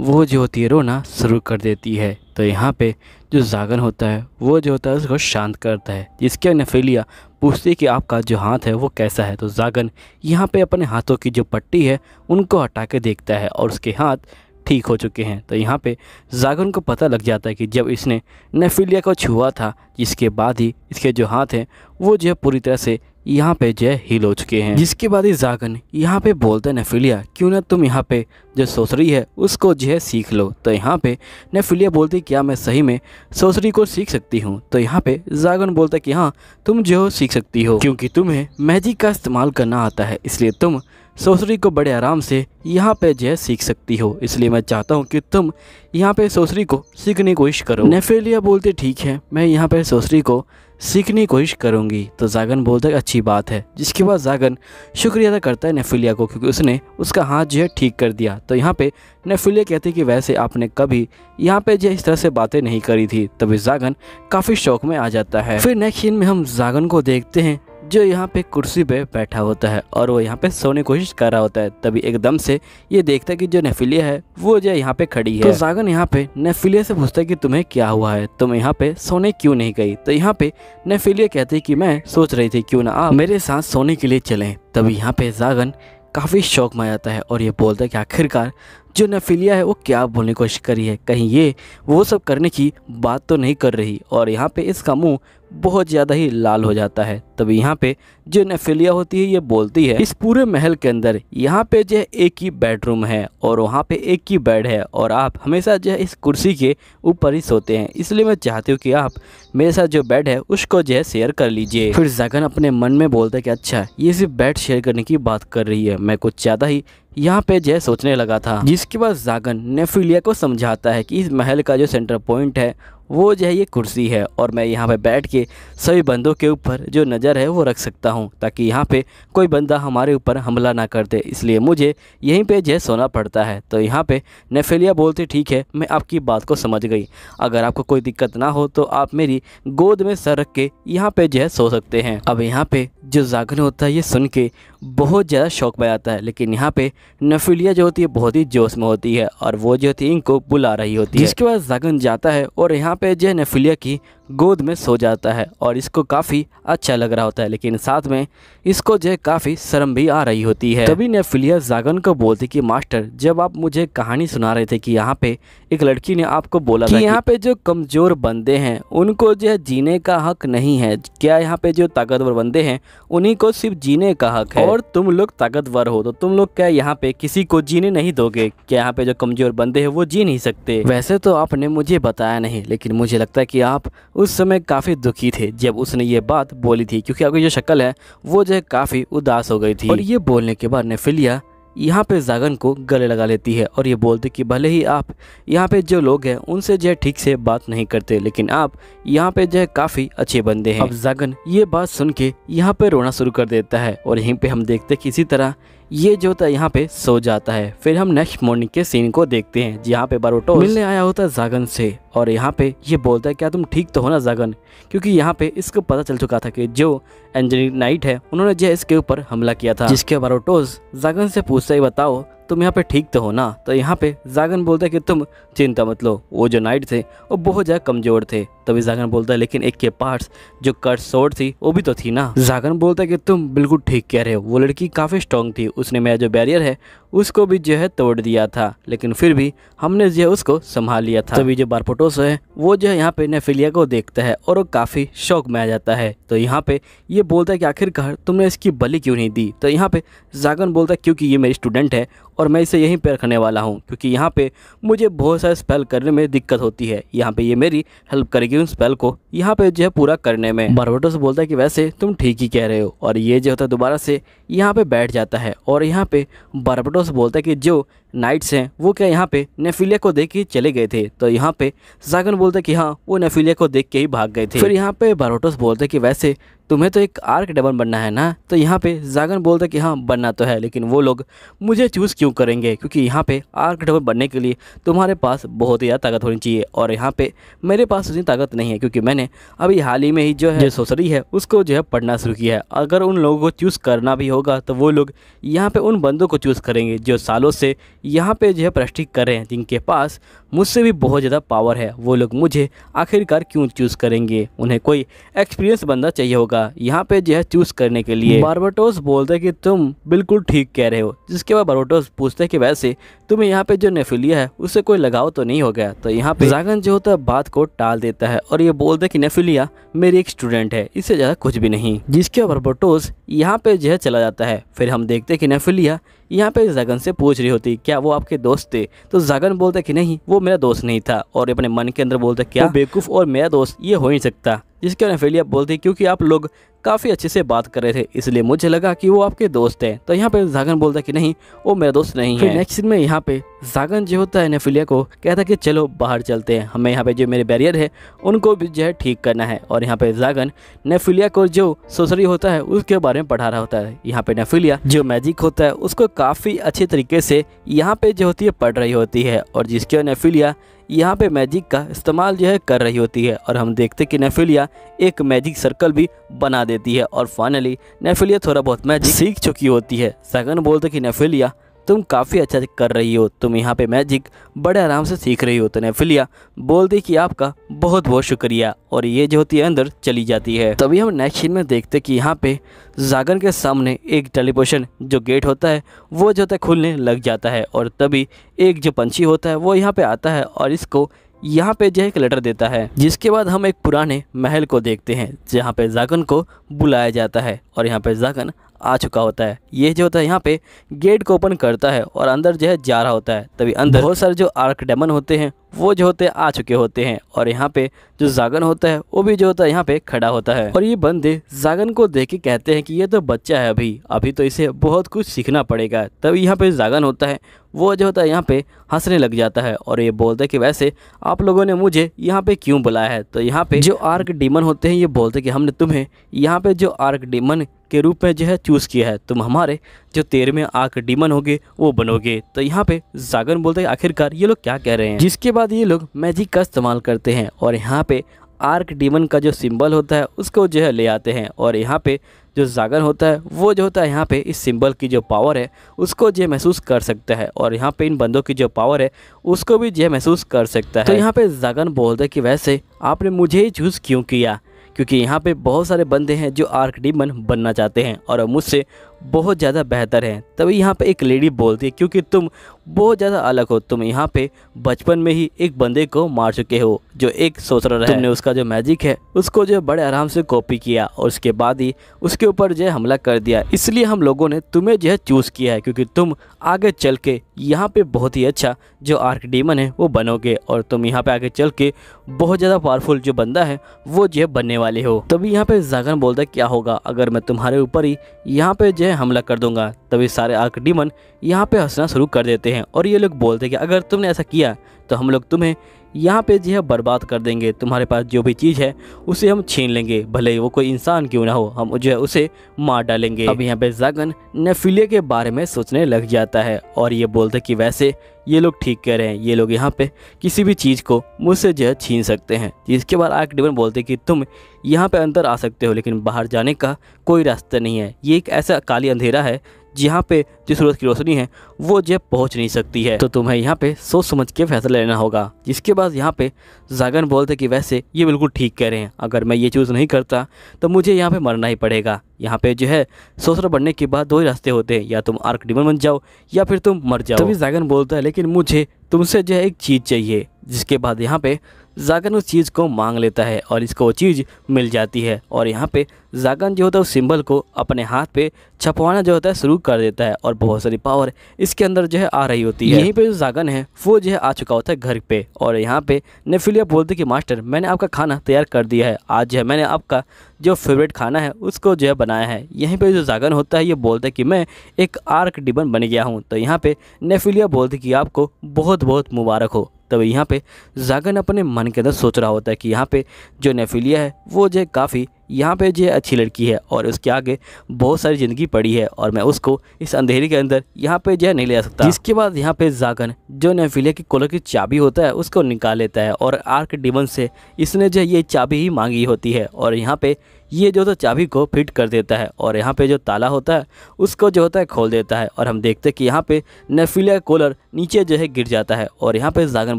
Speaker 1: वो जो होती है रोना शुरू कर देती है तो यहाँ पे जो जागन होता है वो जो होता है उसको शांत करता है जिसके नफेलिया पूछती है कि आपका जो हाथ है वो कैसा है तो जागन यहाँ पे अपने हाथों की जो पट्टी है उनको हटा के देखता है और उसके हाथ ठीक हो चुके हैं तो यहाँ पे जागरण को पता लग जाता है कि जब इसने नेफिलिया को छुआ था जिसके बाद ही इसके जो हाथ हैं वो जो है पूरी तरह से यहाँ पे जय हिल हो चुके हैं जिसके बाद ही जागन यहाँ पे बोलते हैं नेफिलिया क्यों ना तुम यहाँ पे जो सोसरी है उसको जो है सीख लो तो यहाँ पे नेफिलिया बोलती क्या मैं सही में सोसरी को सीख सकती हूँ तो यहाँ पे जागन बोलता कि हाँ तुम जो सीख सकती हो क्योंकि तुम्हें मैजिक का इस्तेमाल करना आता है इसलिए तुम सोसरी को बड़े आराम से यहाँ पे जो है सीख सकती हो इसलिए मैं चाहता हूँ कि तुम यहाँ पे सोसरी को सीखने की कोशिश करो नेफेलिया बोलते ठीक है मैं यहाँ पे सोसरी को सीखने की कोशिश करूँगी तो जागन बोलता है अच्छी बात है जिसके बाद जागन शुक्रिया अदा करता है नेफेलिया को क्योंकि उसने उसका हाथ जो है ठीक कर दिया तो यहाँ पर नेफेलिया कहती कि वैसे आपने कभी यहाँ पर जो इस तरह से बातें नहीं करी थी तभी जागन काफ़ी शौक में आ जाता है फिर नेक्स्ट सीन में हम जागन को देखते हैं जो यहाँ पे कुर्सी पे बैठा होता है और वो यहाँ पे सोने की कोशिश कर रहा होता है तभी एकदम से ये देखता है कि जो नेफिलिया है वो जो यहाँ पे खड़ी है तो जागन यहाँ पे नेफिलिया से पूछता है कि तुम्हें क्या हुआ है तुम यहाँ पे सोने क्यों नहीं गई तो यहाँ पे नेफिलिया कहते है कि मैं सोच रही थी क्यों ना आप मेरे साथ सोने के लिए चले तभी यहाँ पे जागन काफ़ी शौक में आता जाता है और ये बोलता है कि आखिरकार जो नफिलिया है वो क्या बोलने की कोशिश कर रही है कहीं ये वो सब करने की बात तो नहीं कर रही और यहाँ पे इसका मुंह बहुत ज़्यादा ही लाल हो जाता है तब यहाँ पे जो नेफिलिया होती है ये बोलती है इस पूरे महल के अंदर यहाँ पे जो है एक ही बेडरूम है और वहाँ पे एक ही बेड है और आप हमेशा जो है इस कुर्सी के ऊपर ही सोते हैं इसलिए मैं चाहती हूँ कि आप मेरे साथ जो बेड है उसको जो है शेयर कर लीजिए फिर जगन अपने मन में बोलता है कि अच्छा ये सिर्फ बेड शेयर करने की बात कर रही है मैं कुछ ज़्यादा ही यहाँ पे जय सोचने लगा था जिसके बाद जागन नेफिलिया को समझाता है कि इस महल का जो सेंटर पॉइंट है वो जो है ये कुर्सी है और मैं यहाँ पे बैठ के सभी बंदों के ऊपर जो नज़र है वो रख सकता हूँ ताकि यहाँ पे कोई बंदा हमारे ऊपर हमला ना कर दे इसलिए मुझे यहीं पे जो है सोना पड़ता है तो यहाँ पे नेफेलिया बोलते ठीक है मैं आपकी बात को समझ गई अगर आपको कोई दिक्कत ना हो तो आप मेरी गोद में सर रख के यहाँ पर जो है सो सकते हैं अब यहाँ पर जो जागरण होता है ये सुन के बहुत ज़्यादा शौक में आता है लेकिन यहाँ पे नफीलिया जो होती है बहुत ही जोश में होती है और वो जो होती है इनको बुला रही होती है इसके बाद जागन जाता है और यहाँ पे जो है नफीलिया की गोद में सो जाता है और इसको काफ़ी अच्छा लग रहा होता है लेकिन साथ में इसको जो है काफ़ी शर्म भी आ रही होती है तभी नफीलिया जागन को बोलती कि मास्टर जब आप मुझे कहानी सुना रहे थे कि यहाँ पे एक लड़की ने आपको बोला कि था यहाँ पे जो कमज़ोर बंदे हैं उनको जो है जीने का हक नहीं है क्या यहाँ पे जो ताकतवर बंदे हैं उन्हीं को सिर्फ जीने का हक है और तुम लोग ताकतवर हो तो तुम लोग क्या यहाँ पे किसी को जीने नहीं दोगे क्या यहाँ पे जो कमजोर बंदे हैं वो जी नहीं सकते वैसे तो आपने मुझे बताया नहीं लेकिन मुझे लगता है कि आप उस समय काफ़ी दुखी थे जब उसने ये बात बोली थी क्योंकि आपकी जो शक्ल है वो जो है काफ़ी उदास हो गई थी और ये बोलने के बाद नेफिलिया यहाँ पे जागन को गले लगा लेती है और ये बोलती कि भले ही आप यहाँ पे जो लोग हैं उनसे जो है ठीक से बात नहीं करते लेकिन आप यहाँ पे जो है काफ़ी अच्छे बंदे हैं अब जागन ये बात सुन के यहाँ पे रोना शुरू कर देता है और यहीं पे हम देखते इसी तरह ये जो होता है यहाँ पे सो जाता है फिर हम नेक्स्ट मॉर्निंग के सीन को देखते हैं जहाँ पे बारोटो मिलने आया होता है जागन से और यहाँ पे ये बोलता है क्या तुम ठीक तो हो ना जागन क्योंकि यहाँ पे इसको पता चल चुका था कि जो एंजनी नाइट है उन्होंने जो इसके ऊपर हमला किया था जिसके बारोटोज जागन से पूछता ही बताओ तुम यहाँ पे ठीक तो हो ना तो यहाँ पे जागन बोलता है कि तुम चिंता मत लो वो जो नाइट थे वो बहुत ज़्यादा कमज़ोर थे तभी जागन बोलता है लेकिन एक के पार्ट जो कट शॉर्ट थी वो भी तो थी ना जागन बोलता है कि तुम बिल्कुल ठीक कह रहे हो वो लड़की काफ़ी स्ट्रॉन्ग थी उसने मेरा जो बैरियर है उसको भी जो है तोड़ दिया था लेकिन फिर भी हमने जो है उसको संभाल लिया था तभी जो बारपोटोस है वो जो है यहाँ पे नेफिलिया को देखता है और वो काफ़ी शौक में आ जाता है तो यहाँ पे ये बोलता है कि आखिरकार तुमने इसकी बलि क्यों नहीं दी तो यहाँ पे जागन बोलता है क्योंकि ये मेरी स्टूडेंट है और मैं इसे यहीं पर रखने वाला हूँ क्योंकि यहाँ पे मुझे बहुत सारे स्पेल करने में दिक्कत होती है यहाँ पे ये मेरी हेल्प करेगी ट्यून स्पेल को यहाँ पे जो है पूरा करने में बारबेटो से बोलता है कि वैसे तुम ठीक ही कह रहे हो और ये जो होता है दोबारा से यहाँ पे बैठ जाता है और यहाँ पे बारबेटो से बोलता है कि जो नाइट्स हैं वो क्या यहाँ पे नेफिलिया को देख के चले गए थे तो यहाँ पे जागन बोलते कि हाँ वो नेफिलिया को देख के ही भाग गए थे फिर यहाँ पे बारोटोस बोलते कि वैसे तुम्हें तो एक आर्क डेवन बनना है ना तो यहाँ पे जागन बोलते कि हाँ बनना तो है लेकिन वो लोग मुझे चूज़ क्यों करेंगे क्योंकि यहाँ पे आर्क डबन बनने के लिए तुम्हारे पास बहुत ही ज़्यादा ताकत होनी चाहिए और यहाँ पे मेरे पास उतनी ताकत नहीं है क्योंकि मैंने अभी हाल ही में ही जो है सोसरी है उसको जो है पढ़ना शुरू किया है अगर उन लोगों को चूज़ करना भी होगा तो वो लोग यहाँ पर उन बंदों को चूज़ करेंगे जो सालों से यहाँ पे जो है रहे करें जिनके पास मुझसे भी बहुत ज़्यादा पावर है वो लोग मुझे आखिरकार क्यों चूज़ करेंगे उन्हें कोई एक्सपीरियंस बंदा चाहिए होगा यहाँ पे जो है चूज़ करने के लिए बारबाटोस बोलते हैं कि तुम बिल्कुल ठीक कह रहे हो जिसके बाद बारबाटोस पूछते हैं कि वैसे तुम्हें यहाँ पे जो नेफिलिया है उससे कोई लगाव तो नहीं हो गया तो यहाँ पे जागन जो होता है बात को टाल देता है और ये बोलते हैं कि नेफिलिया मेरी एक स्टूडेंट है इससे ज़्यादा कुछ भी नहीं जिसके बाद बर्बोटोस यहाँ पे जो है चला जाता है फिर हम देखते हैं कि नेफिलिया यहाँ पे जागन से पूछ रही होती क्या वो आपके दोस्त थे तो जागन बोलते कि नहीं वो वो मेरा दोस्त नहीं था और अपने मन के अंदर बोलता क्या तो बेवकूफ़ और मेरा दोस्त ये हो नहीं सकता जिसके बारे में फेलिया बोलती क्योंकि आप लोग काफ़ी अच्छे से बात कर रहे थे इसलिए मुझे लगा कि वो आपके दोस्त हैं तो यहाँ पे जागन बोलता कि नहीं वो मेरा दोस्त नहीं है नेक्स्ट सीन में यहाँ पे जागन जो होता है नेफिलिया को कहता कि चलो बाहर चलते हैं हमें यहाँ पे जो मेरे बैरियर है उनको भी जो है ठीक करना है और यहाँ पे जागन नेफिलिया को जो सोसरी होता है उसके बारे में पढ़ा रहा होता है यहाँ पे नेफिलिया जो मैजिक होता है उसको काफ़ी अच्छे तरीके से यहाँ पे जो होती है पढ़ रही होती है और जिसके नेफिलिया यहाँ पे मैजिक का इस्तेमाल जो है कर रही होती है और हम देखते कि नेफिलिया एक मैजिक सर्कल भी बना देती है और फाइनली नेफिलिया थोड़ा बहुत मैजिक सीख चुकी होती है सेकंड बोलते कि नेफिलिया तुम काफ़ी अच्छा कर रही हो तुम यहाँ पे मैजिक बड़े आराम से सीख रही हो तो नेफिलिया बोल दी कि आपका बहुत बहुत शुक्रिया और ये जो होती है अंदर चली जाती है तभी हम नेक्स्ट सीन में देखते कि यहाँ पे जागन के सामने एक टेलीपोशन जो गेट होता है वो जो होता खुलने लग जाता है और तभी एक जो पंछी होता है वो यहाँ पर आता है और इसको यहाँ पे जो है एक लेटर देता है जिसके बाद हम एक पुराने महल को देखते हैं जहाँ पे जागन को बुलाया जाता है और यहाँ पे जागन आ चुका होता है ये जो होता है यहाँ पे गेट को ओपन करता है और अंदर जो है जा रहा होता है तभी अंदर बहुत सारे जो आर्क डेमन होते हैं वो जो होते आ चुके होते हैं और यहाँ पे जो जागन होता है वो भी जो होता है यहाँ पे खड़ा होता है और ये बंदे जागन को देख के कहते हैं कि ये तो बच्चा है अभी अभी तो इसे बहुत कुछ सीखना पड़ेगा तभी यहाँ पे जागन होता है वो जो होता है यहाँ पे हंसने लग जाता है और ये बोलते हैं कि वैसे आप लोगों ने मुझे यहाँ पे क्यों बुलाया है तो यहाँ पे जो आर्क डीमन होते हैं ये बोलते कि हमने तुम्हें यहाँ पे जो आर्क डीमन के रूप में जो है चूज़ किया है तुम हमारे जो में आग डीमन होगे वो बनोगे तो यहाँ पे जागरण बोलते हैं आखिरकार ये लोग क्या कह रहे हैं जिसके बाद ये लोग मैजिक का इस्तेमाल करते हैं और यहाँ पे आर्क डीमन का जो सिंबल होता है उसको जो है ले आते हैं और यहाँ पे जो जागर होता है वो जो होता है यहाँ पे इस सिंबल की जो पावर है उसको जो महसूस कर सकता है और यहाँ पे इन बंदों की जो पावर है उसको भी जो महसूस कर सकता है तो यहाँ पे जागर बोलता है कि वैसे आपने मुझे ही चूज़ क्यों किया क्योंकि यहाँ पे बहुत सारे बंदे हैं जो आर्क डीमन बनना चाहते हैं और मुझसे बहुत ज़्यादा बेहतर हैं तभी यहाँ पे एक लेडी बोलती है क्योंकि तुम बहुत ज़्यादा अलग हो तुम यहाँ पे बचपन में ही एक बंदे को मार चुके हो जो एक सोसरर है तुमने उसका जो मैजिक है उसको जो बड़े आराम से कॉपी किया और उसके बाद ही उसके ऊपर जो हमला कर दिया इसलिए हम लोगों ने तुम्हें जो है चूज़ किया है क्योंकि तुम आगे चल के यहाँ पे बहुत ही अच्छा जो आर्क डीमन है वो बनोगे और तुम यहाँ पे आगे चल के बहुत ज़्यादा पावरफुल जो बंदा है वो जो बनने वाले हो तभी यहाँ पे जागरण बोलता क्या होगा अगर मैं तुम्हारे ऊपर ही यहाँ पे जो मैं हमला कर दूंगा तभी सारे आर्क डीमन यहाँ पे हंसना शुरू कर देते हैं और ये लोग बोलते हैं कि अगर तुमने ऐसा किया तो हम लोग तुम्हें यहाँ पे जो है बर्बाद कर देंगे तुम्हारे पास जो भी चीज़ है उसे हम छीन लेंगे भले ही वो कोई इंसान क्यों ना हो हम जो है उसे मार डालेंगे अब यहाँ पे जागन नेफिलिया के बारे में सोचने लग जाता है और ये बोलते कि वैसे ये लोग ठीक कह रहे हैं ये लोग यहाँ पे किसी भी चीज़ को मुझसे जो है छीन सकते हैं जिसके बाद आर्कडिवन बोलते कि तुम यहाँ पे अंदर आ सकते हो लेकिन बाहर जाने का कोई रास्ता नहीं है ये एक ऐसा काली अंधेरा है जहाँ पे जो सूरज की रोशनी है वो जब पहुँच नहीं सकती है तो तुम्हें यहाँ पे सोच समझ के फैसला लेना होगा जिसके बाद यहाँ पे जागन बोलते कि वैसे ये बिल्कुल ठीक कह रहे हैं अगर मैं ये चूज़ नहीं करता तो मुझे यहाँ पे मरना ही पड़ेगा यहाँ पे जो है सोसर बनने के बाद दो ही रास्ते होते हैं या तुम आर्क डिमन बन जाओ या फिर तुम मर जाओ तभी जागन बोलता है लेकिन मुझे तुमसे जो है एक चीज़ चाहिए जिसके बाद यहाँ पे जागन उस चीज़ को मांग लेता है और इसको वो चीज़ मिल जाती है और यहाँ पे जागन जो होता है उस सिंबल को अपने हाथ पे छपवाना जो होता है शुरू कर देता है और बहुत सारी पावर इसके अंदर जो है आ रही होती है यहीं पे जो जागन है वो जो है आ चुका होता है घर पे और यहाँ पे नेफिलिया बोलते कि मास्टर मैंने आपका खाना तैयार कर दिया है आज जो है मैंने आपका जो फेवरेट खाना है उसको जो है बनाया है यहीं पर जो जागन होता है ये बोलता है कि मैं एक आर्क डिबन बन गया हूँ तो यहाँ पर नेफिलिया बोलती कि आपको बहुत बहुत मुबारक हो तब यहाँ पे जागन अपने मन के अंदर सोच रहा होता है कि यहाँ पे जो नेफिलिया है वो जो काफ़ी यहाँ पे जो अच्छी लड़की है और उसके आगे बहुत सारी ज़िंदगी पड़ी है और मैं उसको इस अंधेरी के अंदर यहाँ पे जो है नहीं ले जा सकता इसके बाद यहाँ पे जागन जो नेफिलिया की कोलर की चाबी होता है उसको निकाल लेता है और आर्क डिवन से इसने जो ये चाबी ही मांगी होती है और यहाँ पर ये जो तो चाबी को फिट कर देता है और यहाँ पे जो ताला होता है उसको जो होता है खोल देता है और हम देखते हैं कि यहाँ पे नेफिलिया कोलर नीचे जो है गिर जाता है और यहाँ पे जागन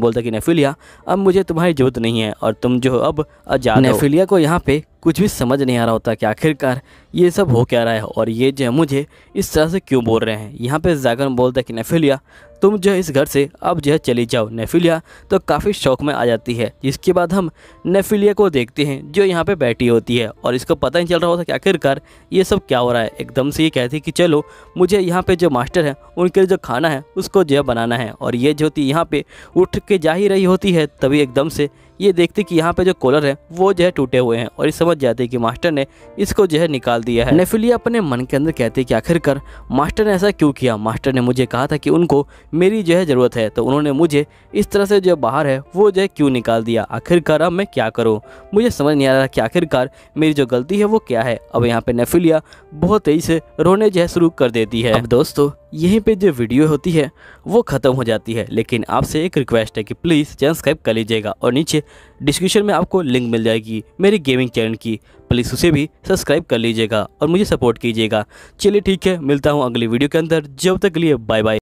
Speaker 1: बोलता है कि नेफिलिया अब मुझे तुम्हारी जरूरत नहीं है और तुम जो अब आजाद नेफिलिया को यहाँ पे कुछ भी समझ नहीं आ रहा होता कि आखिरकार ये सब हो क्या रहा है और ये जो है मुझे इस तरह से क्यों बोल रहे हैं यहाँ पे जागरण बोलता है कि नेफिलिया तुम जो है इस घर से अब जो है चली जाओ नेफिलिया तो काफ़ी शौक में आ जाती है जिसके बाद हम नेफिलिया को देखते हैं जो यहाँ पे बैठी होती है और इसको पता नहीं चल रहा होता कि आखिरकार ये सब क्या हो रहा है एकदम से ये कहती है कि चलो मुझे यहाँ पर जो मास्टर है उनके लिए जो खाना है उसको जो है बनाना है और ये जो होती यहाँ पर उठ के जा ही रही होती है तभी एकदम से ये देखते कि यहाँ पे जो कॉलर है वो जो है टूटे हुए हैं और ये समझ जाते कि मास्टर ने इसको जो है निकाल दिया है नेफिलिया अपने मन के अंदर कहते कि आखिरकार मास्टर ने ऐसा क्यों किया मास्टर ने मुझे कहा था कि उनको मेरी जो है ज़रूरत है तो उन्होंने मुझे इस तरह से जो बाहर है वो जो है क्यों निकाल दिया आखिरकार अब मैं क्या करूँ मुझे समझ नहीं आ रहा कि आखिरकार मेरी जो गलती है वो क्या है अब यहाँ पे नेफिलिया बहुत तेज़ी से रोने जो है शुरू कर देती है दोस्तों यहीं पे जो वीडियो होती है वो ख़त्म हो जाती है लेकिन आपसे एक रिक्वेस्ट है कि प्लीज़ चैनल सब्सक्राइब कर लीजिएगा और नीचे डिस्क्रिप्शन में आपको लिंक मिल जाएगी मेरी गेमिंग चैनल की प्लीज़ उसे भी सब्सक्राइब कर लीजिएगा और मुझे सपोर्ट कीजिएगा चलिए ठीक है मिलता हूँ अगली वीडियो के अंदर जब तक लिए बाय बाय